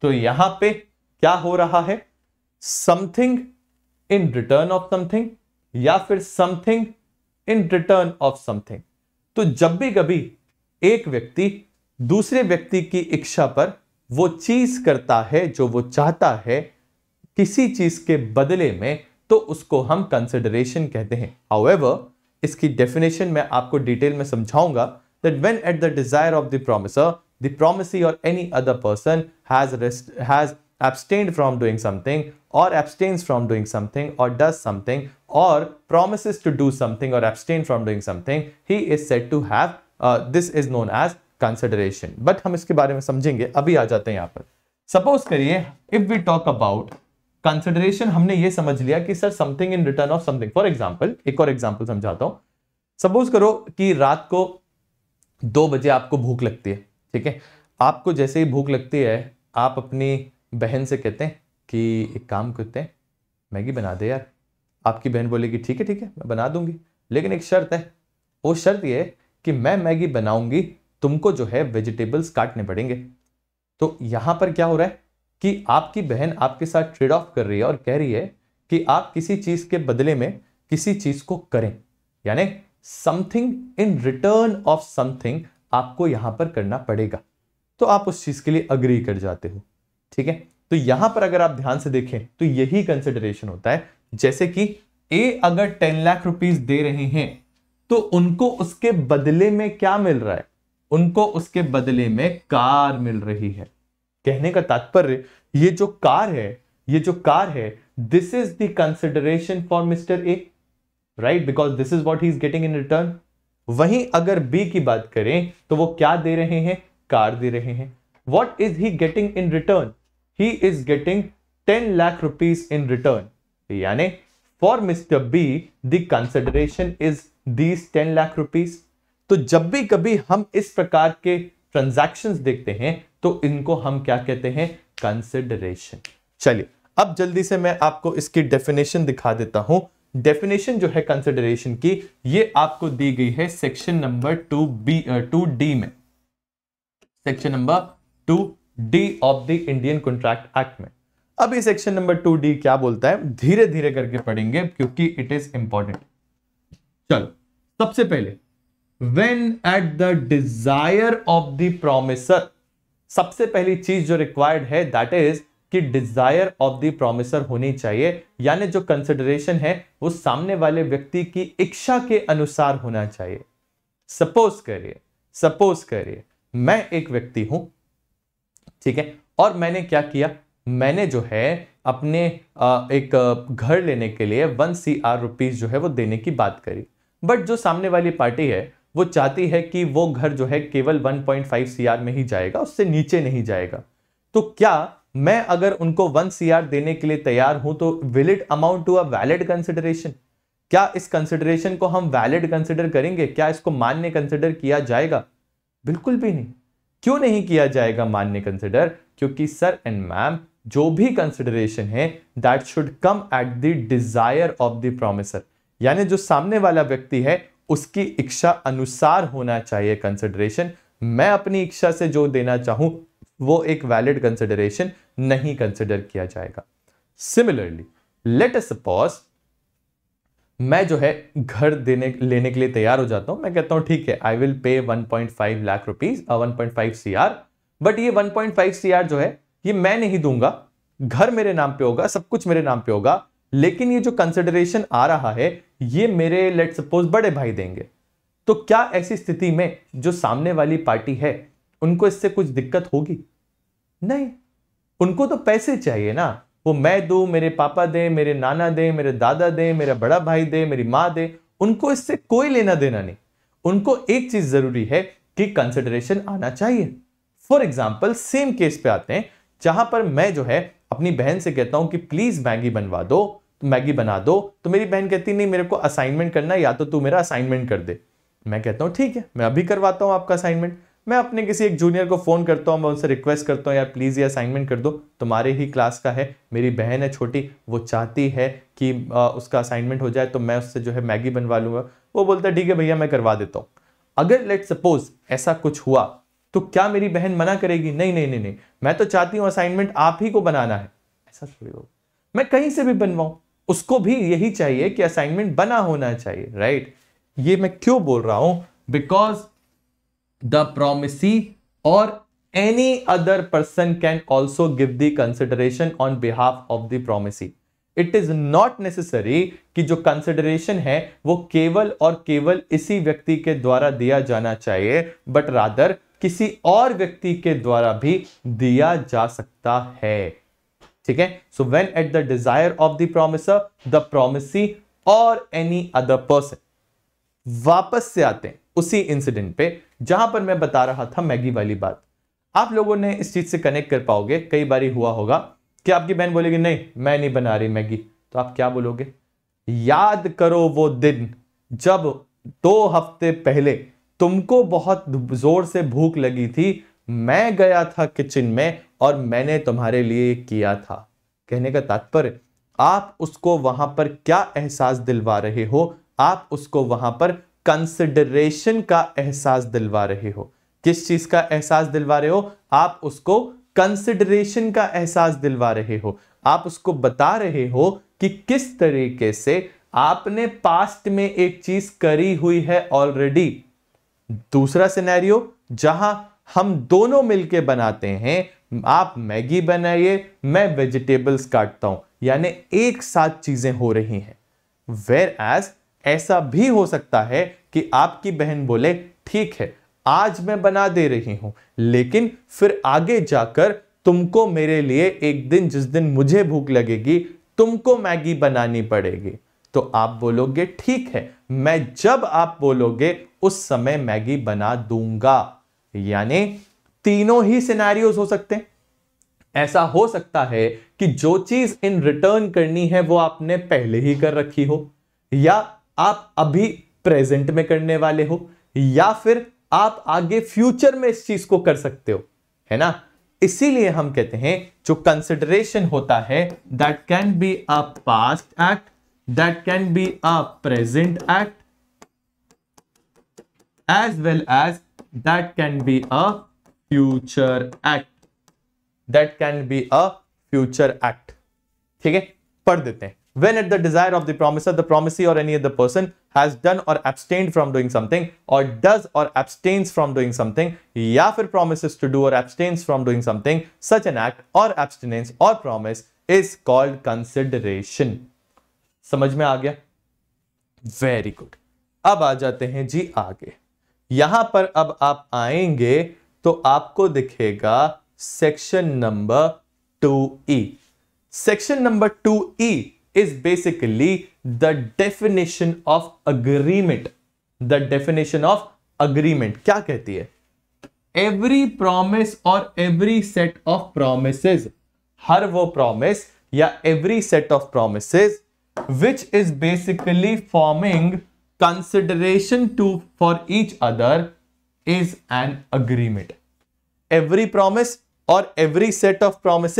तो यहां पे क्या हो रहा है something in return of something या फिर something in return of something तो जब भी कभी एक व्यक्ति दूसरे व्यक्ति की इच्छा पर वो चीज करता है जो वो चाहता है किसी चीज के बदले में तो उसको हम कंसिडरेशन कहते हैं हाउएवर इसकी डेफिनेशन मैं आपको डिटेल में समझाऊंगा that when at the desire of the promisor the promisee और any other person has has from doing something or abstains from doing something or does something or promises to do something or abstain from doing something, he is said to have, uh, this is known as consideration. But हम इसके बारे में समझेंगे अभी आ जाते हैं यहाँ पर सपोज करिए if we talk about consideration हमने ये समझ लिया कि sir something in return of something for example एक और एग्जाम्पल समझाता हूँ सपोज करो कि रात को दो बजे आपको भूख लगती है ठीक है आपको जैसे ही भूख लगती है आप अपनी बहन से कहते हैं कि एक काम करते हैं मैगी बना दे यार आपकी बहन बोलेगी ठीक है ठीक है मैं बना दूंगी लेकिन एक शर्त है वो शर्त ये कि मैं मैगी बनाऊंगी तुमको जो है वेजिटेबल्स काटने पड़ेंगे तो यहां पर क्या हो रहा है कि आपकी बहन आपके साथ ट्रेड ऑफ कर रही है और कह रही है कि आप किसी चीज़ के बदले में किसी चीज़ को करें यानी something in return of something आपको यहां पर करना पड़ेगा तो आप उस चीज़ के लिए अग्री कर जाते हो ठीक है तो यहां पर अगर आप ध्यान से देखें तो यही कंसिडरेशन होता है जैसे कि ए अगर टेन लाख रुपीज दे रहे हैं तो उनको उसके बदले में क्या मिल रहा है उनको उसके बदले में कार मिल रही है कहने का तात्पर्य ये जो कार है ये जो कार है this is consideration for mister A right because this is what he is getting in return वहीं अगर बी की बात करें तो वो क्या दे रहे हैं कार दे रहे हैं what is he getting in return he is getting ten lakh rupees in return यानी for mister B the consideration is these ten lakh rupees तो जब भी कभी हम इस प्रकार के ट्रांजैक्शंस देखते हैं तो इनको हम क्या कहते हैं कंसिडरेशन चलिए अब जल्दी से मैं आपको इसकी डेफिनेशन दिखा देता हूं डेफिनेशन जो है कंसिडरेशन की ये आपको दी गई है section number two B two D में section number two D of the Indian contract act में अभी सेक्शन नंबर टू डी क्या बोलता है धीरे धीरे करके पढ़ेंगे क्योंकि इट इज इंपॉर्टेंट चलो सबसे पहले when at the desire of the promisor सबसे पहली चीज जो रिक्वायर्ड है दैट इज कि डिजायर ऑफ द प्रोमिसर होनी चाहिए यानी जो कंसिडरेशन है वो सामने वाले व्यक्ति की इच्छा के अनुसार होना चाहिए सपोज करिए सपोज करिए मैं एक व्यक्ति हूं ठीक है और मैंने क्या किया मैंने जो है अपने एक घर लेने के लिए वन सी आर रुपीज़ जो है वो देने की बात करी बट जो सामने वाली पार्टी है वो चाहती है कि वो घर जो है केवल 1.5 पॉइंट में ही जाएगा उससे नीचे नहीं जाएगा तो क्या मैं अगर उनको वन सी देने के लिए तैयार हूं तो will it amount to a valid consideration क्या इस कंसिडरेशन को हम वैलिड कंसिडर करेंगे क्या इसको मान्य कंसिडर किया जाएगा बिल्कुल भी नहीं क्यों नहीं किया जाएगा मान्य कंसिडर क्योंकि सर एंड मैम जो भी कंसिडरेशन है that should come at the desire of the promisor यानी जो सामने वाला व्यक्ति है उसकी इच्छा अनुसार होना चाहिए कंसिडरेशन मैं अपनी इच्छा से जो देना चाहूं वो एक वैलिड कंसिडरेशन नहीं कंसिडर किया जाएगा सिमिलरली लेट अस सपोज मैं जो है घर देने लेने के लिए तैयार हो जाता हूं मैं कहता हूं ठीक है आई विल पे 1.5 लाख रुपीज 1.5 सीआर बट ये 1.5 सीआर जो है ये मैं नहीं दूंगा घर मेरे नाम पे होगा सब कुछ मेरे नाम पे होगा लेकिन ये जो कंसिडरेशन आ रहा है ये मेरे लेट सपोज बड़े भाई देंगे तो क्या ऐसी स्थिति में जो सामने वाली पार्टी है उनको इससे कुछ दिक्कत होगी नहीं उनको तो पैसे चाहिए ना वो मैं दू मेरे पापा दें मेरे नाना दें मेरे दादा दें मेरा बड़ा भाई दे मेरी माँ दे उनको इससे कोई लेना देना नहीं उनको एक चीज़ ज़रूरी है कि कंसिडरेशन आना चाहिए फॉर एग्जाम्पल सेम केस पे आते हैं जहां पर मैं जो है अपनी बहन से कहता हूं कि प्लीज मैगी बनवा दो तो मैगी बना दो तो मेरी बहन कहती नहीं मेरे को असाइनमेंट करना है या तो तू मेरा असाइनमेंट कर दे मैं कहता हूँ ठीक है मैं अभी करवाता हूँ आपका असाइनमेंट मैं अपने किसी एक जूनियर को फ़ोन करता हूँ मैं उनसे रिक्वेस्ट करता हूँ यार प्लीज़ ये असाइनमेंट कर दो तुम्हारे ही क्लास का है मेरी बहन है छोटी वो चाहती है कि आ, उसका असाइनमेंट हो जाए तो मैं उससे जो है मैगी बनवा लूँगा वो बोलता है ठीक है भैया मैं करवा देता हूँ अगर लेट सपोज ऐसा कुछ हुआ तो क्या मेरी बहन मना करेगी नहीं नहीं नहीं नहीं मैं तो चाहती हूँ असाइनमेंट आप ही को बनाना है ऐसा थोड़ी हो मैं कहीं से भी बनवाऊँ उसको भी यही चाहिए कि असाइनमेंट बना होना चाहिए राइट ये मैं क्यों बोल रहा हूँ बिकॉज द प्रोमिसी और any other person can also give the consideration on behalf of the promisee it is not necessary कि जो कंसिडरेशन है वो केवल और केवल इसी व्यक्ति के द्वारा दिया जाना चाहिए बट रादर किसी और व्यक्ति के द्वारा भी दिया जा सकता है ठीक है so when at the desire of the promisor the promisee और एनी अदर पर्सन वापस से आते हैं उसी इंसिडेंट पे जहां पर मैं बता रहा था मैगी वाली बात आप लोगों ने इस चीज से कनेक्ट कर पाओगे कई बार हुआ होगा कि आपकी बहन बोलेगी नहीं मैं नहीं बना रही मैगी तो आप क्या बोलोगे याद करो वो दिन जब दो हफ्ते पहले तुमको बहुत जोर से भूख लगी थी मैं गया था किचन में और मैंने तुम्हारे लिए किया था कहने का तात्पर्य आप उसको वहां पर क्या एहसास दिलवा रहे हो आप उसको वहां पर कंसिडरेशन का एहसास दिलवा रहे हो किस चीज का एहसास दिलवा रहे हो आप उसको कंसिडरेशन का एहसास दिलवा रहे हो आप उसको बता रहे हो कि किस तरीके से आपने पास्ट में एक चीज करी हुई है ऑलरेडी दूसरा सिनेरियो जहां हम दोनों मिलके बनाते हैं आप मैगी बनाइए मैं वेजिटेबल्स काटता हूं यानी एक साथ चीजें हो रही हैं वेर एज ऐसा भी हो सकता है कि आपकी बहन बोले ठीक है आज मैं बना दे रही हूं लेकिन फिर आगे जाकर तुमको मेरे लिए एक दिन जिस दिन मुझे भूख लगेगी तुमको मैगी बनानी पड़ेगी तो आप बोलोगे ठीक है मैं जब आप बोलोगे उस समय मैगी बना दूंगा यानी तीनों ही सिनेरियोज हो सकते हैं ऐसा हो सकता है कि जो चीज इन रिटर्न करनी है वो आपने पहले ही कर रखी हो या आप अभी प्रेजेंट में करने वाले हो या फिर आप आगे फ्यूचर में इस चीज को कर सकते हो है ना इसीलिए हम कहते हैं जो कंसिडरेशन होता है that can be a past act that can be a present act as well as that can be a future act that can be a future act ठीक है पढ़ when at the desire of the promiser the promisee or any other person has done or abstained from doing something or does or abstains from doing something yāfir promises to do or abstains from doing something such an act or abstinence or promise is called consideration समझ में आ गया very good अब आ जाते हैं जी आगे यहां पर अब आप आएंगे तो आपको दिखेगा section number two E section number two E is basically the definition of agreement the definition of agreement क्या कहती है एवरी प्रोमिस और एवरी सेट ऑफ प्रोमिस हर वो प्रोमिस या every set of promise which is basically forming consideration to for each other is an agreement every promise और every set of promise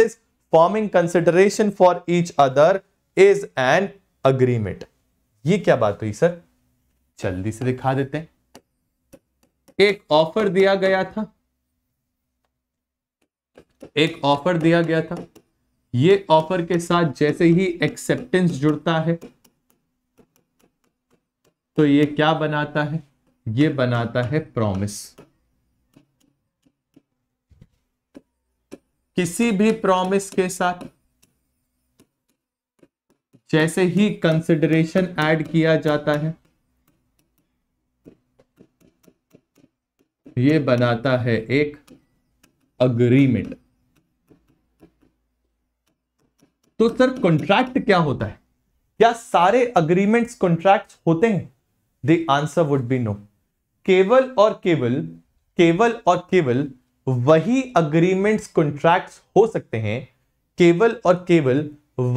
forming consideration for each other is an agreement ये क्या बात हुई sir जल्दी से दिखा देते हैं एक ऑफर दिया गया था एक ऑफर दिया गया था ये ऑफर के साथ जैसे ही एक्सेप्टेंस जुड़ता है तो ये क्या बनाता है ये बनाता है प्रॉमिस किसी भी प्रॉमिस के साथ जैसे ही कंसिडरेशन ऐड किया जाता है ये बनाता है एक अग्रीमेंट तो सर कॉन्ट्रैक्ट क्या होता है क्या सारे अग्रीमेंट्स कॉन्ट्रैक्ट होते हैं the answer would be no केवल और केवल केवल और केवल वही अग्रीमेंट्स कॉन्ट्रैक्ट्स हो सकते हैं केवल और केवल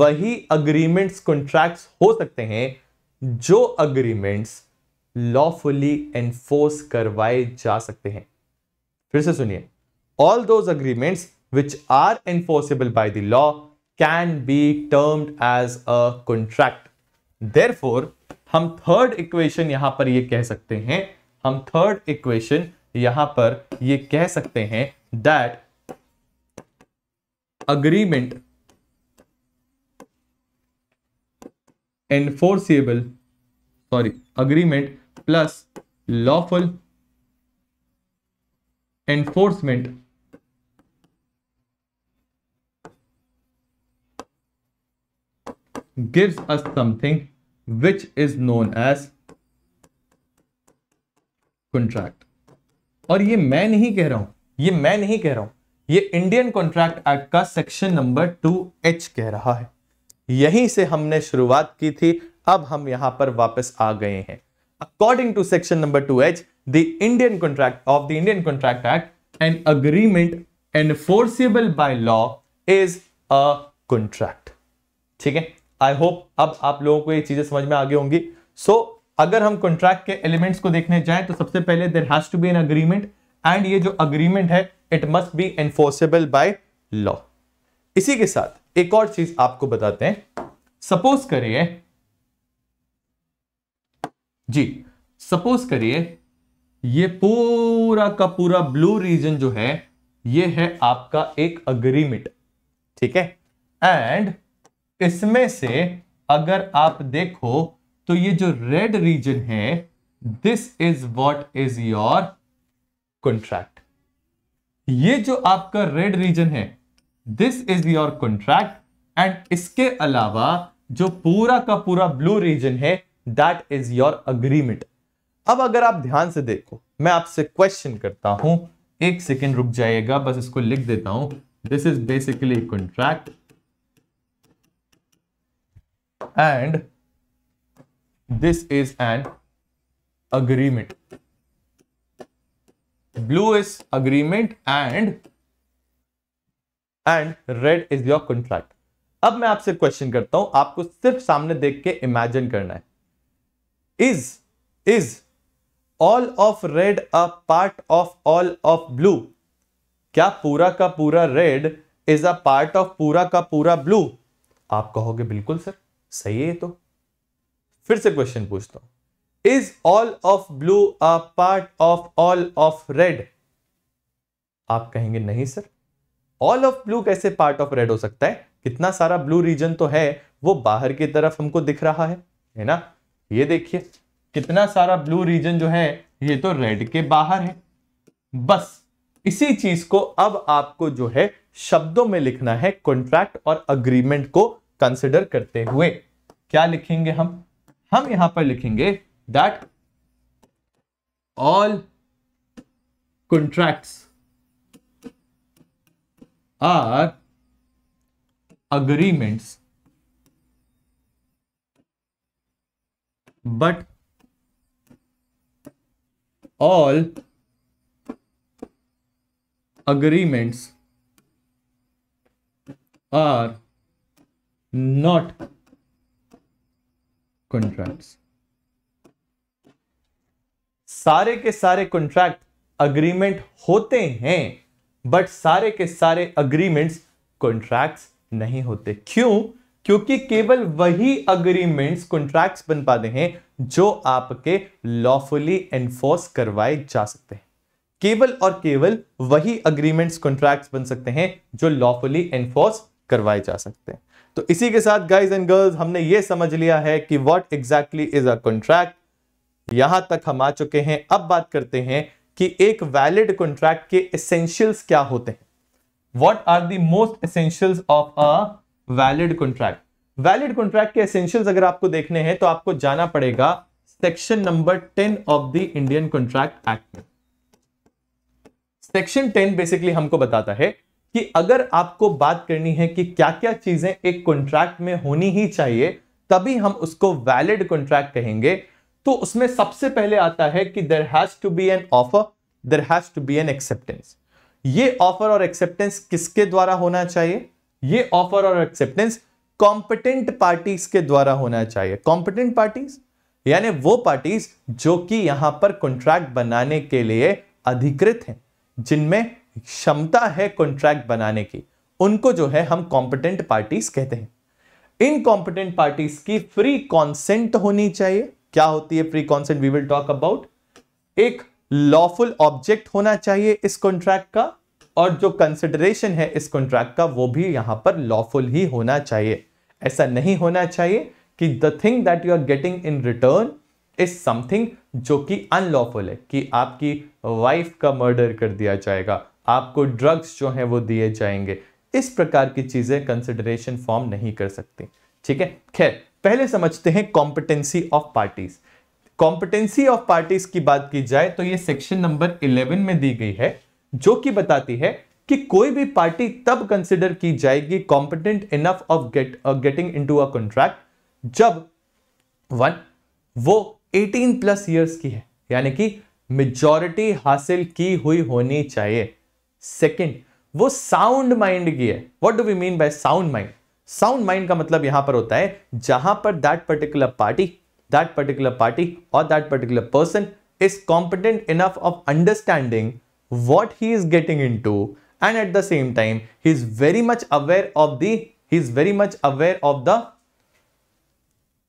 वही अग्रीमेंट्स कॉन्ट्रैक्ट्स हो सकते हैं जो अग्रीमेंट्स लॉफुली एनफोर्स करवाए जा सकते हैं फिर से सुनिए all those agreements which are enforceable by the law can be termed as a contract there हम थर्ड इक्वेशन यहां पर ये कह सकते हैं हम थर्ड इक्वेशन यहां पर ये कह सकते हैं that agreement enforceable sorry agreement plus lawful enforcement gives us something which is known as contract और ये मैं नहीं कह रहा हूं ये मैं नहीं कह रहा हूं ये इंडियन कॉन्ट्रैक्ट एक्ट का सेक्शन नंबर टू एच कह रहा है यहीं से हमने शुरुआत की थी अब हम यहां पर वापस आ गए हैं according to section number two H the Indian contract of the Indian contract act an agreement enforceable by law is a contract ठीक है आई होप अब आप लोगों को ये चीज़ें समझ में आगे होंगी सो so, अगर हम कॉन्ट्रैक्ट के एलिमेंट्स को देखने जाएं तो सबसे पहले there has to be an agreement and ये जो अग्रीमेंट है it must be enforceable by law इसी के साथ एक और चीज आपको बताते हैं सपोज करिए जी सपोज करिए ये पूरा का पूरा ब्लू रीजन जो है ये है आपका एक अग्रीमेंट ठीक है एंड इसमें से अगर आप देखो तो ये जो रेड रीजन है this is what is your contract ये जो आपका रेड रीजन है this is your contract and इसके अलावा जो पूरा का पूरा ब्लू रीजन है दैट इज योर अग्रीमेंट अब अगर आप ध्यान से देखो मैं आपसे क्वेश्चन करता हूं एक सेकेंड रुक जाएगा बस इसको लिख देता हूं this is basically contract and this is an agreement blue is agreement and and red is your contract अब मैं आपसे क्वेश्चन करता हूं आपको सिर्फ सामने देख के इमेजिन करना है is is all of red a part of all of blue क्या पूरा का पूरा red is a part of पूरा का पूरा ब्लू आप कहोगे बिल्कुल सर सही है तो फिर से क्वेश्चन पूछता हूं is all of blue a part of all of red आप कहेंगे नहीं सर ऑल ऑफ ब्लू कैसे पार्ट ऑफ रेड हो सकता है कितना सारा ब्लू रीजन तो है वो बाहर की तरफ हमको दिख रहा है है ना ये देखिए कितना सारा ब्लू रीजन जो है ये तो रेड के बाहर है बस इसी चीज को अब आपको जो है शब्दों में लिखना है कॉन्ट्रैक्ट और अग्रीमेंट को कंसिडर करते हुए क्या लिखेंगे हम हम यहां पर लिखेंगे that all contracts are agreements but all agreements are not contracts सारे के सारे कॉन्ट्रैक्ट अग्रीमेंट होते हैं बट सारे के सारे अग्रीमेंट्स कॉन्ट्रैक्ट्स नहीं होते क्यों क्योंकि केवल वही अग्रीमेंट्स कॉन्ट्रैक्ट्स बन पाते हैं जो आपके लॉफुली एनफोर्स करवाए जा सकते हैं केवल और केवल वही अग्रीमेंट्स कॉन्ट्रैक्ट्स बन सकते हैं जो लॉफुली एनफोर्स करवाए जा सकते हैं तो इसी के साथ गाइज एंड गर्ल्स हमने ये समझ लिया है कि what exactly is a contract यहां तक हम आ चुके हैं अब बात करते हैं कि एक वैलिड कॉन्ट्रैक्ट के एसेंशियल्स क्या होते हैं what are the most essentials of a valid contract valid contract के एसेंशियल्स अगर आपको देखने हैं तो आपको जाना पड़ेगा section number ten of the Indian contract act में सेक्शन टेन बेसिकली हमको बताता है कि अगर आपको बात करनी है कि क्या क्या चीजें एक कॉन्ट्रैक्ट में होनी ही चाहिए तभी हम उसको वैलिड कॉन्ट्रैक्ट कहेंगे तो उसमें सबसे पहले आता है कि there has to be an offer there has to be an acceptance ये ऑफर और एक्सेप्टेंस किसके द्वारा होना चाहिए ये ऑफर और एक्सेप्टेंस कॉम्पिटेंट पार्टीज के द्वारा होना चाहिए कॉम्पिटेंट पार्टीज यानी वो पार्टीज जो कि यहां पर कॉन्ट्रैक्ट बनाने के लिए अधिकृत हैं जिनमें क्षमता है कॉन्ट्रैक्ट बनाने की उनको जो है हम कॉम्पिटेंट पार्टीज कहते हैं इन कॉम्पिटेंट पार्टीज की फ्री कॉन्सेंट होनी चाहिए क्या होती है free consent we will talk about एक लॉफुल ऑब्जेक्ट होना चाहिए इस कॉन्ट्रैक्ट का और जो कंसिडरेशन है इस कॉन्ट्रैक्ट का वो भी यहां पर लॉफुल ही होना चाहिए ऐसा नहीं होना चाहिए कि the thing that you are getting in return is something जो कि अनलॉफुल है कि आपकी वाइफ का मर्डर कर दिया जाएगा आपको ड्रग्स जो हैं वो दिए जाएंगे इस प्रकार की चीज़ें कंसिडरेशन फॉर्म नहीं कर सकती ठीक है खैर पहले समझते हैं competency of parties competency of parties की बात की जाए तो ये सेक्शन नंबर 11 में दी गई है जो कि बताती है कि कोई भी पार्टी तब कंसिडर की जाएगी competent enough of get getting to a contract जब वन वो 18 प्लस ईयर्स की है यानी कि मेजॉरिटी हासिल की हुई होनी चाहिए सेकेंड वो साउंड माइंड की है what do we mean by sound mind sound mind का मतलब यहां पर होता है जहां पर that particular party that particular party और that particular person is competent enough of understanding what he is getting into and at the same time he is very much aware of the he is very much aware of the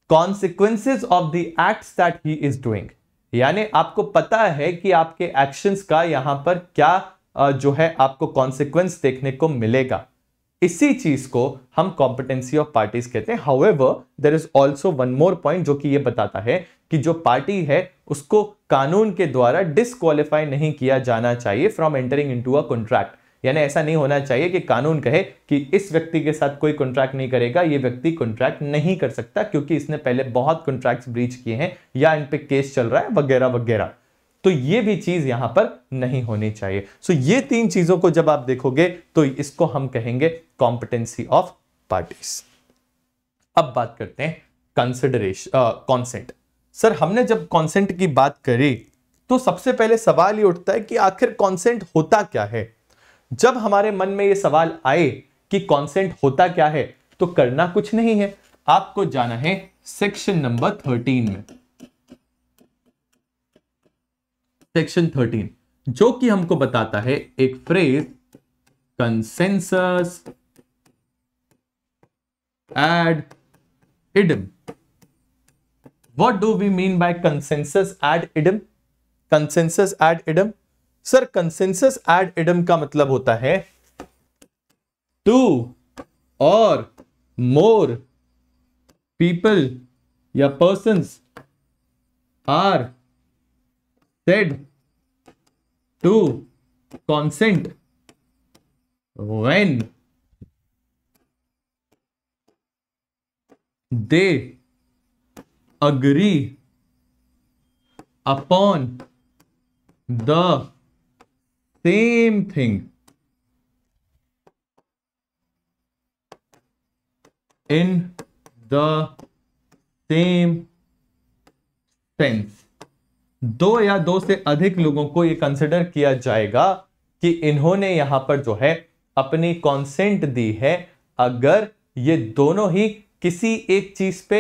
consequences of the act that he is doing यानी आपको पता है कि आपके actions का यहां पर क्या जो है आपको कॉन्सिक्वेंस देखने को मिलेगा इसी चीज को हम कॉम्पिटेंसी ऑफ पार्टीज कहते हैं ever there is also one more point जो कि ये बताता है कि जो पार्टी है उसको कानून के द्वारा डिसक्वालीफाई नहीं किया जाना चाहिए from entering to a contract यानी ऐसा नहीं होना चाहिए कि कानून कहे कि इस व्यक्ति के साथ कोई कॉन्ट्रैक्ट नहीं करेगा ये व्यक्ति कॉन्ट्रैक्ट नहीं कर सकता क्योंकि इसने पहले बहुत कॉन्ट्रैक्ट्स ब्रीच किए हैं या इन पे केस चल रहा है वगैरह वगैरह तो ये भी चीज यहां पर नहीं होनी चाहिए सो so, ये तीन चीजों को जब आप देखोगे तो इसको हम कहेंगे कॉम्पिटेंसी ऑफ पार्टीज अब बात करते हैं कंसिडरेशन कॉन्सेंट सर हमने जब कॉन्सेंट की बात करी तो सबसे पहले सवाल ये उठता है कि आखिर कॉन्सेंट होता क्या है जब हमारे मन में ये सवाल आए कि कॉन्सेंट होता क्या है तो करना कुछ नहीं है आपको जाना है सेक्शन नंबर थर्टीन में सेक्शन थर्टीन जो कि हमको बताता है एक phrase consensus ad idem what do we mean by consensus ad idem consensus ad idem sir consensus ad idem का मतलब होता है टू और मोर पीपल या person are said to consent when they agree upon the same thing in the same sense दो या दो से अधिक लोगों को ये कंसिडर किया जाएगा कि इन्होंने यहां पर जो है अपनी कॉन्सेंट दी है अगर ये दोनों ही किसी एक चीज पे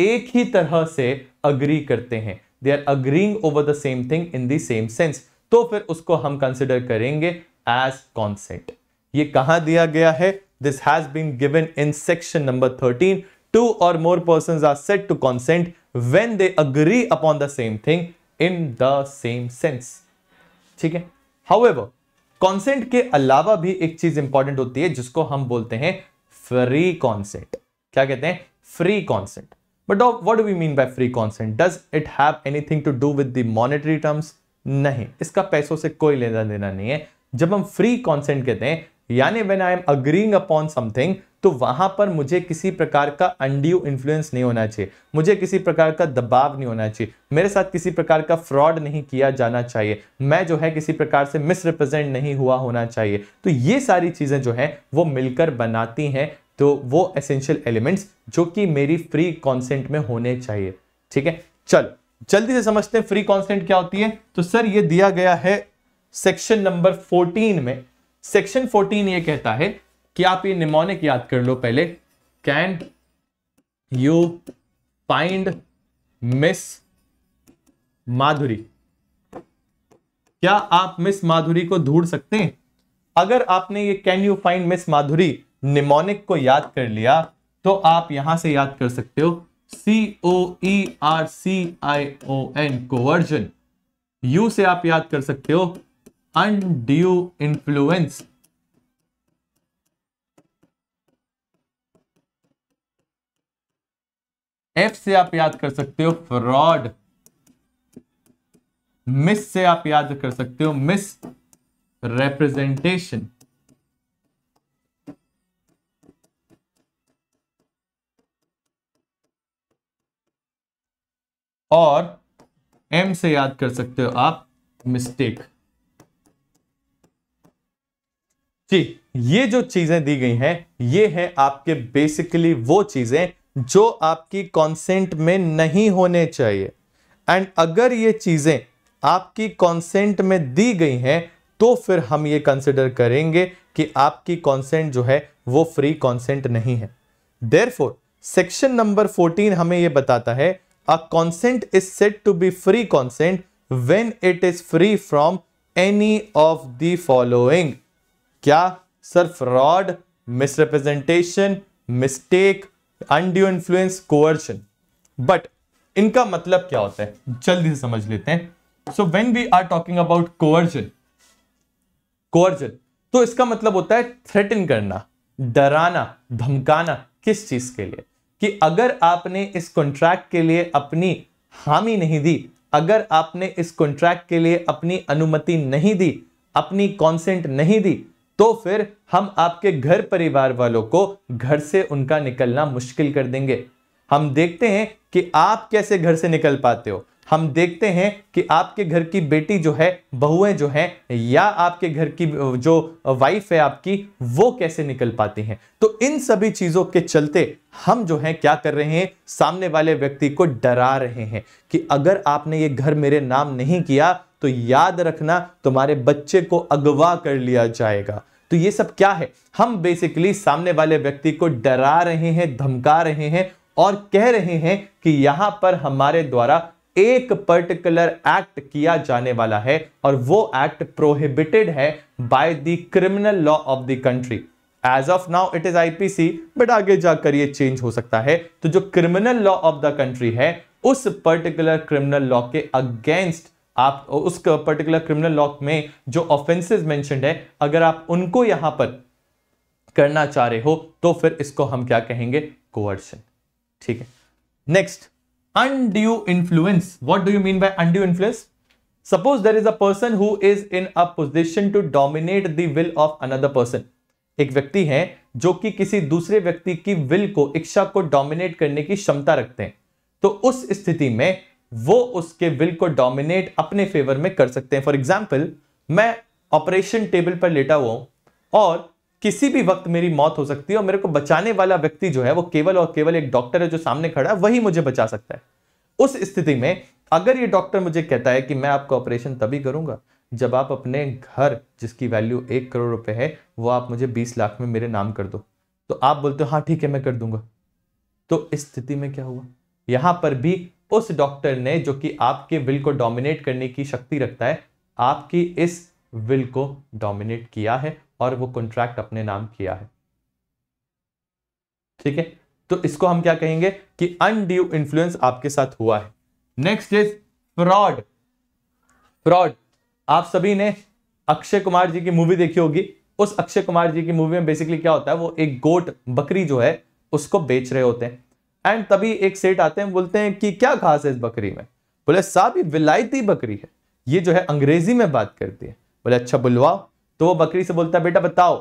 एक ही तरह से अग्री करते हैं they are agreeing over the same thing in the same sense तो फिर उसको हम कंसिडर करेंगे एज कॉन्सेंट ये कहां दिया गया है this has been given in section number thirteen two और more person are said to consent when they agree upon the same thing in the same sense ठीक है हाउएवर कॉन्सेंट के अलावा भी एक चीज इंपॉर्टेंट होती है जिसको हम बोलते हैं फ्री कॉन्सेंट क्या कहते हैं free consent but what do we mean by free consent does it have anything to do with the terms नहीं इसका पैसों से कोई लेना देना नहीं है जब हम फ्री कॉन्सेंट कहते हैं यानी when I am agreeing upon something तो वहां पर मुझे किसी प्रकार का अंडियो इन्फ्लुएंस नहीं होना चाहिए मुझे किसी प्रकार का दबाव नहीं होना चाहिए मेरे साथ किसी प्रकार का फ्रॉड नहीं किया जाना चाहिए मैं जो है किसी प्रकार से मिसरिप्रेजेंट नहीं हुआ होना चाहिए तो ये सारी चीज़ें जो है वो मिलकर बनाती हैं तो वो एसेंशियल एलिमेंट्स जो कि मेरी फ्री कॉन्सेंट में होने चाहिए ठीक है चल जल्दी से समझते हैं फ्री कॉन्सेंट क्या होती है तो सर ये दिया गया है सेक्शन नंबर फोर्टीन में सेक्शन 14 ये कहता है कि आप ये निमोनिक याद कर लो पहले can you find miss Madhuri क्या आप मिस माधुरी को ढूंढ सकते हैं अगर आपने ये can you find miss Madhuri mnemonic को याद कर लिया तो आप यहां से याद कर सकते हो C O E e R C I O N coercion U से आप याद कर सकते हो undue इन्फ्लुएंस एफ से आप याद कर सकते हो फ्रॉड मिस से आप याद कर सकते हो मिस रेप्रेजेंटेशन और एम से याद कर सकते हो आप मिस्टेक जी ये जो चीजें दी गई हैं ये है आपके बेसिकली वो चीजें जो आपकी कॉन्सेंट में नहीं होने चाहिए एंड अगर ये चीजें आपकी कॉन्सेंट में दी गई हैं तो फिर हम ये कंसिडर करेंगे कि आपकी कॉन्सेंट जो है वो फ्री कॉन्सेंट नहीं है देयरफॉर सेक्शन नंबर 14 हमें ये बताता है a consent is said to be free consent when it is free from any of the following क्या sir fraud misrepresentation mistake undue influence coercion but इनका मतलब क्या होता है जल्दी से समझ लेते हैं so when we are talking about coercion coercion तो इसका मतलब होता है थ्रेटन करना डराना धमकाना किस चीज के लिए कि अगर आपने इस कॉन्ट्रैक्ट के लिए अपनी हामी नहीं दी अगर आपने इस कॉन्ट्रैक्ट के लिए अपनी अनुमति नहीं दी अपनी कॉन्सेंट नहीं दी तो फिर हम आपके घर परिवार वालों को घर से उनका निकलना मुश्किल कर देंगे हम देखते हैं कि आप कैसे घर से निकल पाते हो हम देखते हैं कि आपके घर की बेटी जो है बहुएं जो हैं या आपके घर की जो वाइफ है आपकी वो कैसे निकल पाती हैं तो इन सभी चीज़ों के चलते हम जो है क्या कर रहे हैं सामने वाले व्यक्ति को डरा रहे हैं कि अगर आपने ये घर मेरे नाम नहीं किया तो याद रखना तुम्हारे बच्चे को अगवा कर लिया जाएगा तो ये सब क्या है हम बेसिकली सामने वाले व्यक्ति को डरा रहे हैं धमका रहे हैं और कह रहे हैं कि यहां पर हमारे द्वारा एक पर्टिकुलर एक्ट किया जाने वाला है और वो एक्ट प्रोहिबिटेड है by the criminal law of the country as of now it is IPC but आगे जाकर ये चेंज हो सकता है तो जो criminal law of the country है उस पर्टिकुलर क्रिमिनल लॉ के अगेंस्ट आप उस पर्टिकुलर क्रिमिनल लॉ में जो ऑफेंसेस मेंशन है अगर आप उनको यहां पर करना चाह रहे हो तो फिर इसको हम क्या कहेंगे कोवर्शन ठीक है next undue influence. What do you mean by undue influence? Suppose there is a person who is in a position to dominate the will of another person. एक व्यक्ति है जो कि किसी दूसरे व्यक्ति की विल को इच्छा को डोमिनेट करने की क्षमता रखते हैं तो उस स्थिति में वो उसके विल को डोमिनेट अपने फेवर में कर सकते हैं फॉर एग्जाम्पल मैं ऑपरेशन टेबल पर लेटा हुआ हूं और किसी भी वक्त मेरी मौत हो सकती है और मेरे को बचाने वाला व्यक्ति जो है वो केवल और केवल एक डॉक्टर है जो सामने खड़ा है वही मुझे बचा सकता है उस स्थिति में अगर ये डॉक्टर मुझे कहता है कि मैं आपका ऑपरेशन तभी करूंगा जब आप अपने घर जिसकी वैल्यू एक करोड़ रुपए है वो आप मुझे बीस लाख में मेरे नाम कर दो तो आप बोलते हो हाँ ठीक है मैं कर दूंगा तो इस स्थिति में क्या हुआ यहां पर भी उस डॉक्टर ने जो कि आपके विल को डोमिनेट करने की शक्ति रखता है आपकी इस विल को डोमिनेट किया है और वो कॉन्ट्रैक्ट अपने नाम किया है ठीक है तो इसको हम क्या कहेंगे कि अनड्यू इंफ्लुएंस आपके साथ हुआ है नेक्स्ट इज फ्रॉड फ्रॉड आप सभी ने अक्षय कुमार जी की मूवी देखी होगी उस अक्षय कुमार जी की मूवी में बेसिकली क्या होता है वो एक गोट बकरी जो है उसको बेच रहे होते हैं एंड तभी एक सेठ आते हैं बोलते हैं कि क्या घास है इस बकरी में बोले साहब ये विलायती बकरी है ये जो है अंग्रेजी में बात करती है बोले अच्छा बुलवाओ तो वो बकरी से बोलता है बेटा बताओ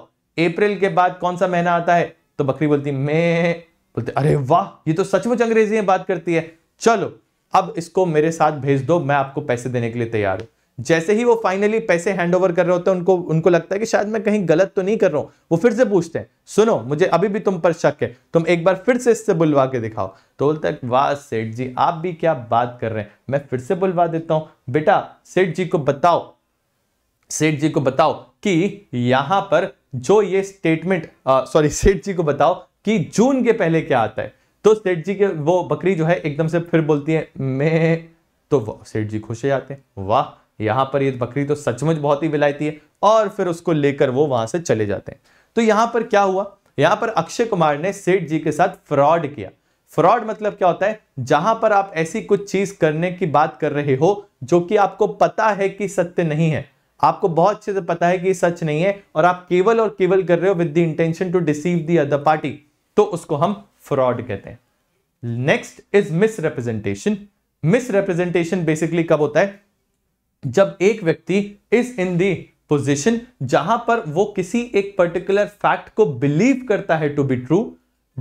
अप्रैल के बाद कौन सा महीना आता है तो बकरी बोलती मैं बोलते अरे वाह ये तो सचमुच अंग्रेजी में बात करती है चलो अब इसको मेरे साथ भेज दो मैं आपको पैसे देने के लिए तैयार हूं जैसे ही वो फाइनली पैसे हैंड ओवर कर रहे होते हैं उनको उनको लगता है कि शायद मैं कहीं गलत तो नहीं कर रहा हूं वो फिर से पूछते हैं सुनो मुझे अभी भी तुम पर शक है तुम एक बार फिर से इससे बुलवा के दिखाओ तो बोलता है वाह सेठ जी आप भी क्या बात कर रहे हैं मैं फिर से बुलवा देता हूं बेटा सेठ जी को बताओ सेठ जी को बताओ कि यहां पर जो ये स्टेटमेंट सॉरी सेठ जी को बताओ कि जून के पहले क्या आता है तो सेठ जी के वो बकरी जो है एकदम से फिर बोलती है मैं तो वो सेठ जी खुश हो जाते हैं वाह यहां पर ये बकरी तो सचमुच बहुत ही विलायती है और फिर उसको लेकर वो वहां से चले जाते हैं तो यहां पर क्या हुआ यहां पर अक्षय कुमार ने सेठ जी के साथ फ्रॉड किया फ्रॉड मतलब क्या होता है जहां पर आप ऐसी कुछ चीज करने की बात कर रहे हो जो कि आपको पता है कि सत्य नहीं है आपको बहुत अच्छे से पता है कि सच नहीं है और आप केवल और केवल कर रहे हो with the intention to deceive the other party तो उसको हम फ्रॉड कहते हैं next is misrepresentation misrepresentation basically कब होता है जब एक व्यक्ति इज इन दी पोजिशन जहां पर वो किसी एक पर्टिकुलर फैक्ट को बिलीव करता है टू बी ट्रू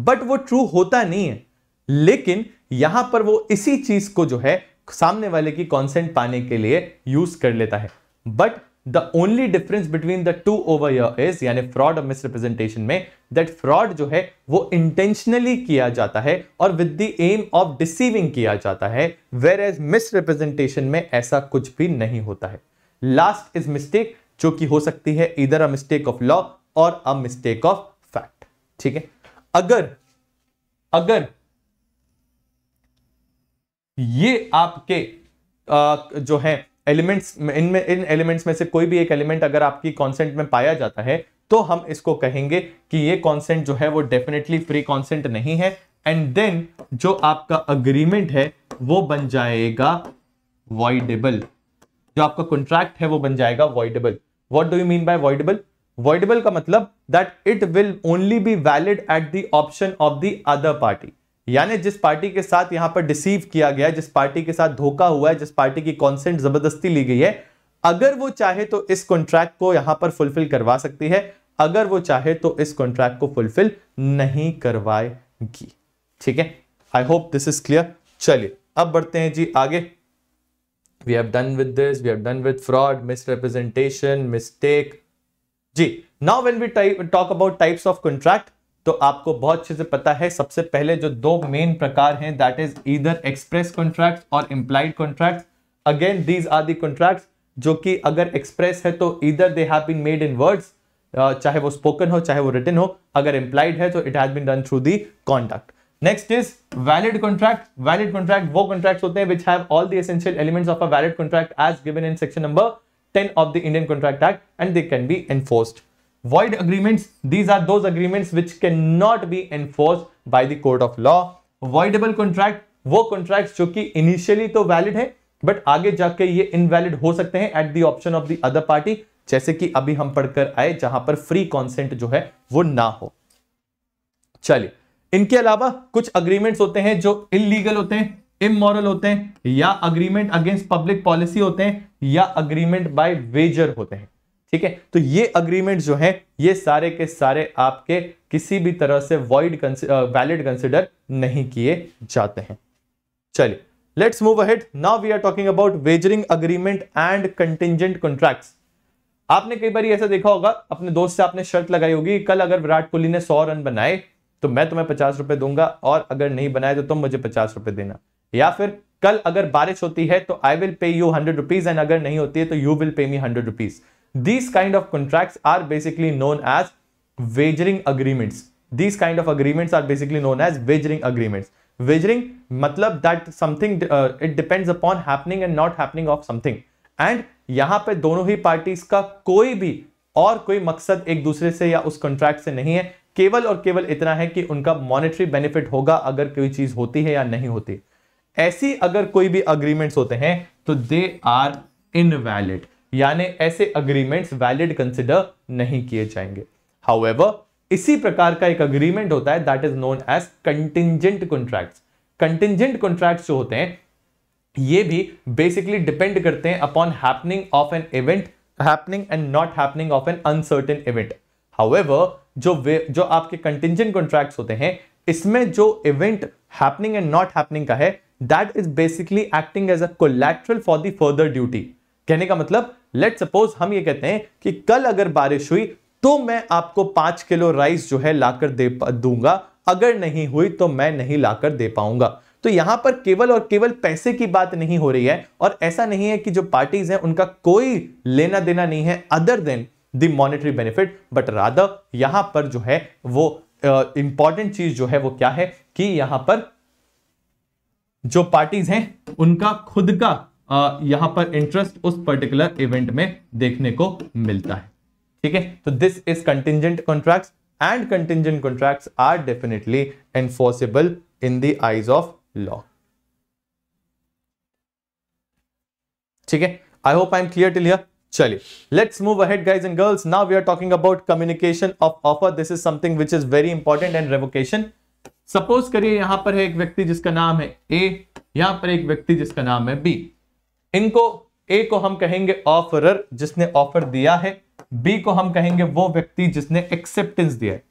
बट वो ट्रू होता नहीं है लेकिन यहां पर वो इसी चीज को जो है सामने वाले की कॉन्सेंट पाने के लिए यूज कर लेता है but the only difference between the two over here is यानी फ्रॉड और मिसरिप्रेजेंटेशन में दैट फ्रॉड जो है वो इंटेंशनली किया जाता है और with the aim of deceiving किया जाता है वेर एज मिसरिप्रेजेंटेशन में ऐसा कुछ भी नहीं होता है लास्ट इज मिस्टेक जो कि हो सकती है इधर अ मिस्टेक ऑफ लॉ और अ मिस्टेक ऑफ फैक्ट ठीक है अगर अगर ये आपके आ, जो है एलिमेंट्स इनमें इन एलिमेंट्स में से कोई भी एक एलिमेंट अगर आपकी कॉन्सेंट में पाया जाता है तो हम इसको कहेंगे कि ये कॉन्सेंट जो है वो डेफिनेटली फ्री कॉन्सेंट नहीं है एंड देन जो आपका अग्रीमेंट है वो बन जाएगा वॉइडेबल जो आपका कॉन्ट्रैक्ट है वो बन जाएगा voidable what do you mean by voidable voidable का मतलब that it will only be valid at the option of the other party यानी जिस पार्टी के साथ यहां पर डिसीव किया गया जिस पार्टी के साथ धोखा हुआ है जिस पार्टी की कॉन्सेंट जबरदस्ती ली गई है अगर वो चाहे तो इस कॉन्ट्रैक्ट को यहां पर फुलफिल करवा सकती है अगर वो चाहे तो इस कॉन्ट्रैक्ट को फुलफिल नहीं करवाएगी ठीक है I hope this is clear चलिए अब बढ़ते हैं जी आगे we have done with this we have done with fraud misrepresentation mistake जी now when we talk about types of contract तो आपको बहुत अच्छे से पता है सबसे पहले जो दो मेन प्रकार हैं that is either express contract और implied contract again these are the contract जो कि अगर एक्सप्रेस है तो either they have been made in words चाहे वो स्पोकन हो चाहे वो रिटर्न हो अगर इम्प्लाइड है तो it has been done through the contact next is valid contract valid contract वो कॉन्ट्रैक्ट होते हैं which have all the essential elements of a valid contract as given in section number 10 of the Indian contract act and they can be enforced void agreements these are those agreements which cannot be enforced by the court of law voidable contract वो contract जो कि initially तो valid है but आगे जाके ये invalid हो सकते हैं at the option of the other party जैसे कि अभी हम पढ़कर आए जहां पर फ्री कॉन्सेंट जो है वो ना हो चलिए इनके अलावा कुछ अग्रीमेंट्स होते हैं जो इलीगल होते हैं इमोरल होते हैं या अग्रीमेंट अगेंस्ट पब्लिक पॉलिसी होते हैं या अग्रीमेंट बाय वेजर होते हैं ठीक है तो ये अग्रीमेंट जो है ये सारे के सारे आपके किसी भी तरह से वॉइड वैलिड कंसिडर नहीं किए जाते हैं चलिए let's move ahead now we are talking about wagering agreement and contingent contract आपने कई बार ऐसा देखा होगा अपने दोस्त से आपने शर्त लगाई होगी कल अगर विराट कोहली ने सौ रन बनाए तो मैं तुम्हें पचास रुपए दूंगा और अगर नहीं बनाए तो तुम मुझे पचास रुपए देना या फिर कल अगर बारिश होती है तो I will pay you hundred rupees and अगर नहीं होती है तो you will pay me hundred rupees These kind of contracts are basically known as wagering agreements. These kind of agreements are basically known as wagering agreements. Wagering matlab that something uh, it depends upon happening and not happening of something. And yahan pe dono hi parties ka koi bhi aur koi maqsad ek dusre se ya us contract se nahi hai केवल और केवल इतना है कि उनका monetary benefit होगा अगर कोई चीज होती है या नहीं होती ऐसी अगर कोई भी अग्रीमेंट्स होते हैं तो दे आर इनवैलिड यानी ऐसे अग्रीमेंट्स वैलिड कंसिडर नहीं किए जाएंगे हाउएवर इसी प्रकार का एक अग्रीमेंट होता है that is known as contingent contract contingent contract जो होते हैं ये भी बेसिकली डिपेंड करते हैं upon happening of an event happening and not happening of an uncertain event however जो जो आपके कंटिजेंट कॉन्ट्रैक्ट होते हैं इसमें जो event happening and not happening का है that is basically acting as a collateral for the further duty कहने का मतलब लेट सपोज हम ये कहते हैं कि कल अगर बारिश हुई तो मैं आपको पांच किलो राइस जो है लाकर दे दूंगा अगर नहीं हुई तो मैं नहीं लाकर दे पाऊंगा तो यहां पर केवल और केवल पैसे की बात नहीं हो रही है और ऐसा नहीं है कि जो पार्टीज हैं उनका कोई लेना देना नहीं है other than the monetary benefit but Radha यहां पर जो है वो इंपॉर्टेंट uh, चीज जो है वो क्या है कि यहां पर जो पार्टीज हैं उनका खुद का यहां पर इंटरेस्ट उस पर्टिकुलर इवेंट में देखने को मिलता है ठीक है तो this is contingent contract and contingent contract are definitely enforceable in the eyes of law ठीक है I hope I am clear till चलिए let's move ahead guys and girls now we are talking about communication of offer this is something which is very important and revocation suppose करिए यहां पर है एक व्यक्ति जिसका नाम है ए यहां पर एक व्यक्ति जिसका नाम है बी इनको ए को हम कहेंगे ऑफरर जिसने ऑफर दिया है बी को हम कहेंगे वो व्यक्ति जिसने एक्सेप्टेंस दिया है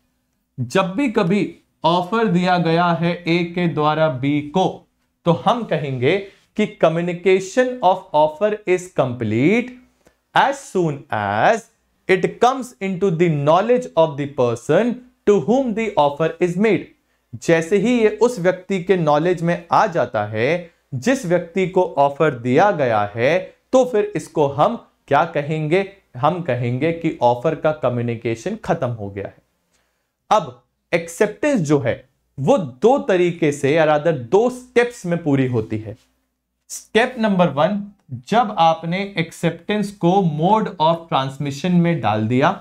जब भी कभी ऑफर दिया गया है ए के द्वारा बी को तो हम कहेंगे कि communication of offer is complete as soon as it comes into the knowledge of the person to whom the offer is made जैसे ही ये उस व्यक्ति के नॉलेज में आ जाता है जिस व्यक्ति को ऑफर दिया गया है तो फिर इसको हम क्या कहेंगे हम कहेंगे कि ऑफर का कम्युनिकेशन खत्म हो गया है अब एक्सेप्टेंस जो है वो दो तरीके से या दो स्टेप्स में पूरी होती है स्टेप नंबर वन जब आपने एक्सेप्टेंस को मोड ऑफ ट्रांसमिशन में डाल दिया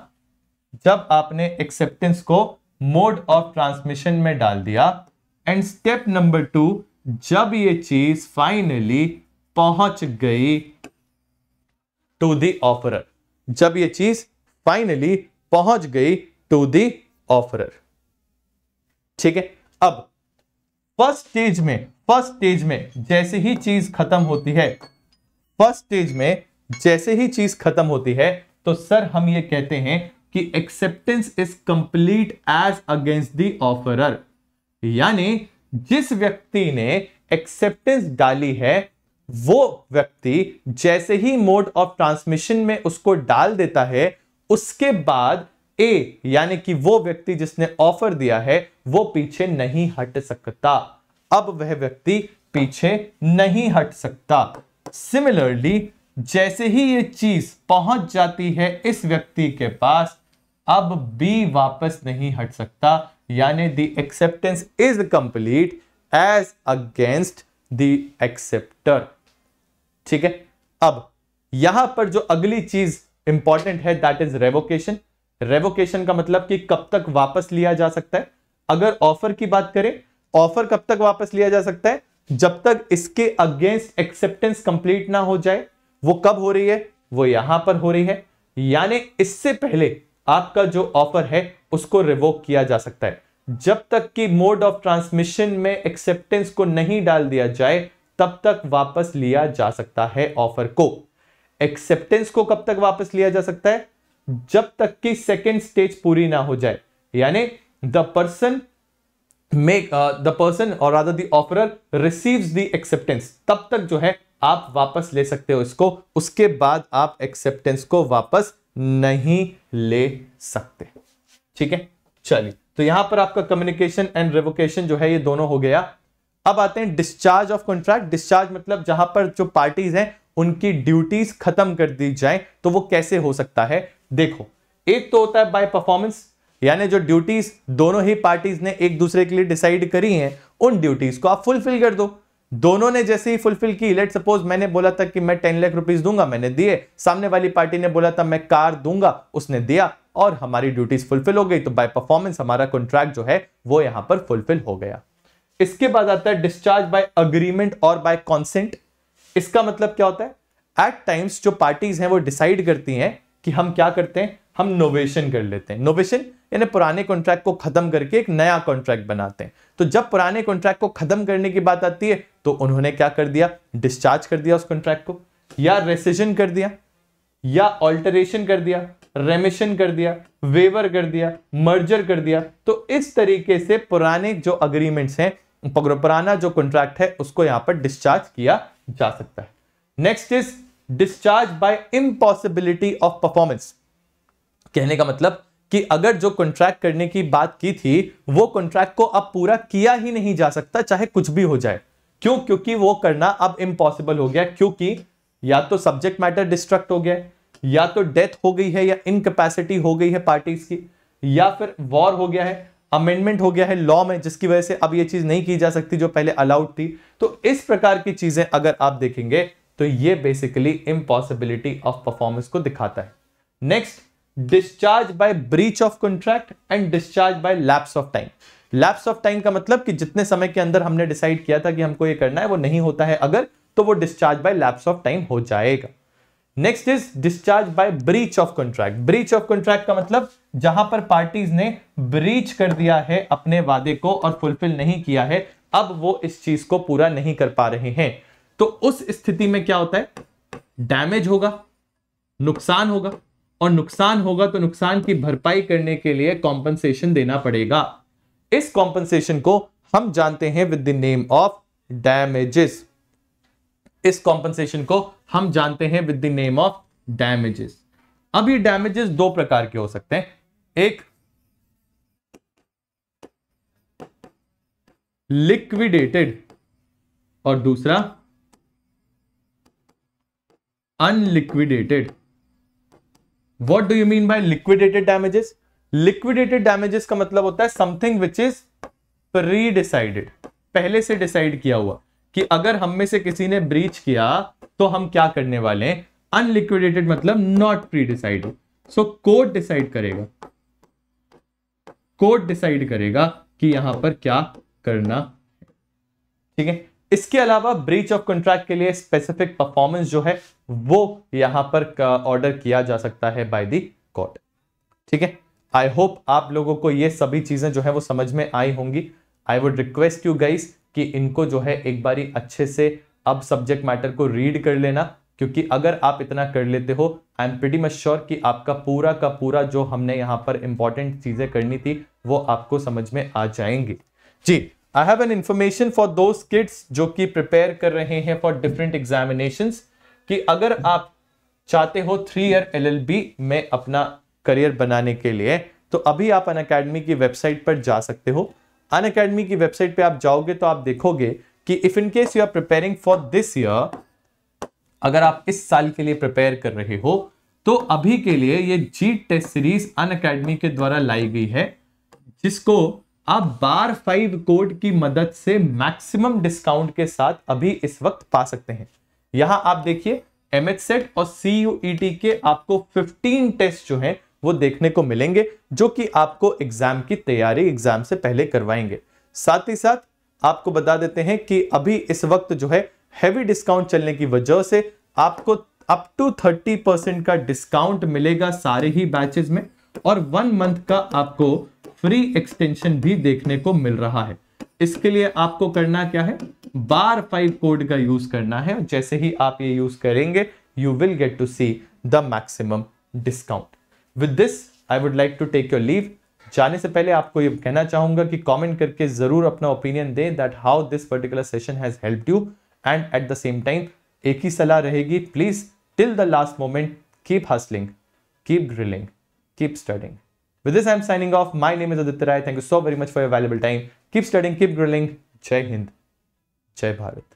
जब आपने एक्सेप्टेंस को मोड ऑफ ट्रांसमिशन में डाल दिया एंड स्टेप नंबर टू जब ये चीज फाइनली पहुंच गई टू दी ऑफरर जब ये चीज फाइनली पहुंच गई टू दी ऑफरर ठीक है अब फर्स्ट स्टेज में फर्स्ट स्टेज में जैसे ही चीज खत्म होती है फर्स्ट स्टेज में जैसे ही चीज खत्म होती है तो सर हम ये कहते हैं कि acceptance is complete as against the offeror यानी जिस व्यक्ति ने एक्सेप्टेंस डाली है वो व्यक्ति जैसे ही मोड ऑफ ट्रांसमिशन में उसको डाल देता है उसके बाद ए यानी कि वो व्यक्ति जिसने ऑफर दिया है वो पीछे नहीं हट सकता अब वह व्यक्ति पीछे नहीं हट सकता सिमिलरली जैसे ही ये चीज पहुंच जाती है इस व्यक्ति के पास अब बी वापस नहीं हट सकता यानी the acceptance is complete as against the acceptor ठीक है अब यहां पर जो अगली चीज इंपॉर्टेंट है दैट इज रेवोकेशन रेवोकेशन का मतलब कि कब तक वापस लिया जा सकता है अगर ऑफर की बात करें ऑफर कब तक वापस लिया जा सकता है जब तक इसके अगेंस्ट एक्सेप्टेंस कंप्लीट ना हो जाए वो कब हो रही है वो यहां पर हो रही है यानी इससे पहले आपका जो ऑफर है उसको रिवोक किया जा सकता है जब तक कि मोड ऑफ ट्रांसमिशन में एक्सेप्टेंस को नहीं डाल दिया जाए तब तक वापस लिया जा सकता है ऑफर को एक्सेप्टेंस को कब तक वापस लिया जा सकता है जब तक कि सेकेंड स्टेज पूरी ना हो जाए यानी the person make the person और rather the offeror receives the acceptance तब तक जो है आप वापस ले सकते हो इसको उसके बाद आप एक्सेप्टेंस को वापस नहीं ले सकते ठीक है चलिए तो यहां पर आपका कम्युनिकेशन एंड रेवोकेशन जो है ये दोनों हो गया अब आते हैं डिस्चार्ज ऑफ कॉन्ट्रैक्ट डिस्चार्ज मतलब जहां पर जो पार्टीज हैं उनकी ड्यूटीज खत्म कर दी जाए तो वो कैसे हो सकता है देखो एक तो होता है बाय परफॉर्मेंस यानी जो ड्यूटीज दोनों ही पार्टीज ने एक दूसरे के लिए डिसाइड करी हैं उन ड्यूटीज को आप फुलफिल कर दो दोनों ने जैसे ही फुलफिल की लेट सपोज मैंने बोला था कि मैं टेन लाख रुपीज दूंगा मैंने दिए सामने वाली पार्टी ने बोला था मैं कार दूंगा उसने दिया और हमारी ड्यूटीज फुलफिल हो गई तो बाय परफॉर्मेंस हमारा कॉन्ट्रैक्ट जो है वो यहां पर फुलफिल हो गया इसके बाद आता है डिस्चार्ज बाय अग्रीमेंट और बाय कॉन्सेंट इसका मतलब क्या होता है एट टाइम्स जो पार्टीज हैं वो डिसाइड करती हैं कि हम क्या करते हैं हम नोवेशन कर लेते हैं नोवेशन यानी पुराने कॉन्ट्रैक्ट को खत्म करके एक नया कॉन्ट्रैक्ट बनाते हैं तो जब पुराने कॉन्ट्रैक्ट को खत्म करने की बात आती है तो उन्होंने क्या कर दिया डिस्चार्ज कर दिया उस कॉन्ट्रैक्ट को या रेसिजन कर दिया या ऑल्टरेशन कर दिया रेमिशन कर दिया वेवर कर दिया मर्जर कर दिया तो इस तरीके से पुराने जो अग्रीमेंट्स हैं पुराना जो कॉन्ट्रैक्ट है उसको यहां पर डिस्चार्ज किया जा सकता है next is discharge by impossibility of performance कहने का मतलब कि अगर जो कॉन्ट्रैक्ट करने की बात की थी वो कॉन्ट्रैक्ट को अब पूरा किया ही नहीं जा सकता चाहे कुछ भी हो जाए क्यों क्योंकि वो करना अब इम्पॉसिबल हो गया क्योंकि या तो सब्जेक्ट मैटर डिस्ट्रक्ट हो गया या तो डेथ हो गई है या इनकेपेसिटी हो गई है पार्टीज की या फिर वॉर हो गया है अमेंडमेंट हो गया है लॉ में जिसकी वजह से अब ये चीज नहीं की जा सकती जो पहले अलाउड थी तो इस प्रकार की चीजें अगर आप देखेंगे तो ये बेसिकली इम्पॉसिबिलिटी ऑफ परफॉर्मेंस को दिखाता है next discharge by breach of contract and discharge by lapse of time lapse of time का मतलब कि जितने समय के अंदर हमने डिसाइड किया था कि हमको ये करना है वो नहीं होता है अगर तो वो discharge by lapse of time हो जाएगा next is discharge by breach of contract breach of contract का मतलब जहां पर पार्टीज ने ब्रीच कर दिया है अपने वादे को और फुलफिल नहीं किया है अब वो इस चीज को पूरा नहीं कर पा रहे हैं तो उस स्थिति में क्या होता है डैमेज होगा नुकसान होगा और नुकसान होगा तो नुकसान की भरपाई करने के लिए कॉम्पनसेशन देना पड़ेगा इस कॉम्पनसेशन को हम जानते हैं with the name of damages इस कॉम्पनसेशन को हम जानते हैं with the name of damages अब ये डैमेजेस दो प्रकार के हो सकते हैं एक लिक्विडेटेड और दूसरा unliquidated what do you mean by liquidated damages liquidated damages का मतलब होता है something which is pre decided पहले से डिसाइड किया हुआ कि अगर हम में से किसी ने ब्रीच किया तो हम क्या करने वाले हैं अनलिक्विडेटेड मतलब not pre decide so court decide करेगा कोर्ट डिसाइड करेगा कि यहां पर क्या करना ठीक है इसके अलावा ब्रीच ऑफ कॉन्ट्रैक्ट के लिए स्पेसिफिक परफॉर्मेंस जो है वो यहां पर ऑर्डर किया जा सकता है बाय दी कोर्ट ठीक है आई होप आप लोगों को ये सभी चीजें जो है वो समझ में आई होंगी I would request you guys कि इनको जो है एक बारी अच्छे से अब सब्जेक्ट मैटर को रीड कर लेना क्योंकि अगर आप इतना कर लेते हो I am pretty much sure कि आपका पूरा का पूरा जो हमने यहाँ पर इंपॉर्टेंट चीज़ें करनी थी वो आपको समझ में आ जाएंगी जी I have an information for those kids जो कि प्रिपेयर कर रहे हैं फॉर डिफरेंट एग्जामिनेशन कि अगर आप चाहते हो थ्री ईयर एलएलबी में अपना करियर बनाने के लिए तो अभी आप अन की वेबसाइट पर जा सकते हो अन अकेडमी की वेबसाइट पे आप जाओगे तो आप देखोगे कि if in case you are preparing for this year अगर आप इस साल के लिए प्रिपेयर कर रहे हो तो अभी के लिए ये जी टेस्ट सीरीज अन अकेडमी के द्वारा लाई गई है जिसको आप बार फाइव कोड की मदद से मैक्सिमम डिस्काउंट के साथ अभी इस वक्त पा सकते हैं यहां आप देखिए एमएच सेट और सी के e आपको 15 टेस्ट जो है वो देखने को मिलेंगे जो कि आपको एग्जाम की तैयारी एग्जाम से पहले करवाएंगे साथ ही साथ आपको बता देते हैं कि अभी इस वक्त जो है हैवी डिस्काउंट चलने की वजह से आपको अप टू थर्टी परसेंट का डिस्काउंट मिलेगा सारे ही बैचेस में और वन मंथ का आपको फ्री एक्सटेंशन भी देखने को मिल रहा है इसके लिए आपको करना क्या है बार फाइव कोड का यूज करना है जैसे ही आप ये यूज करेंगे you will get to see the maximum discount with this I would like to take your leave जाने से पहले आपको ये कहना चाहूंगा कि कमेंट करके जरूर अपना ओपिनियन दें that how this particular session has help you and at the same time एक ही सलाह रहेगी please till the last moment keep hustling keep drilling keep studying with this I am signing off my name is Aditya Rai thank you so very much for available time keep studying keep grilling जय हिंद जय भारत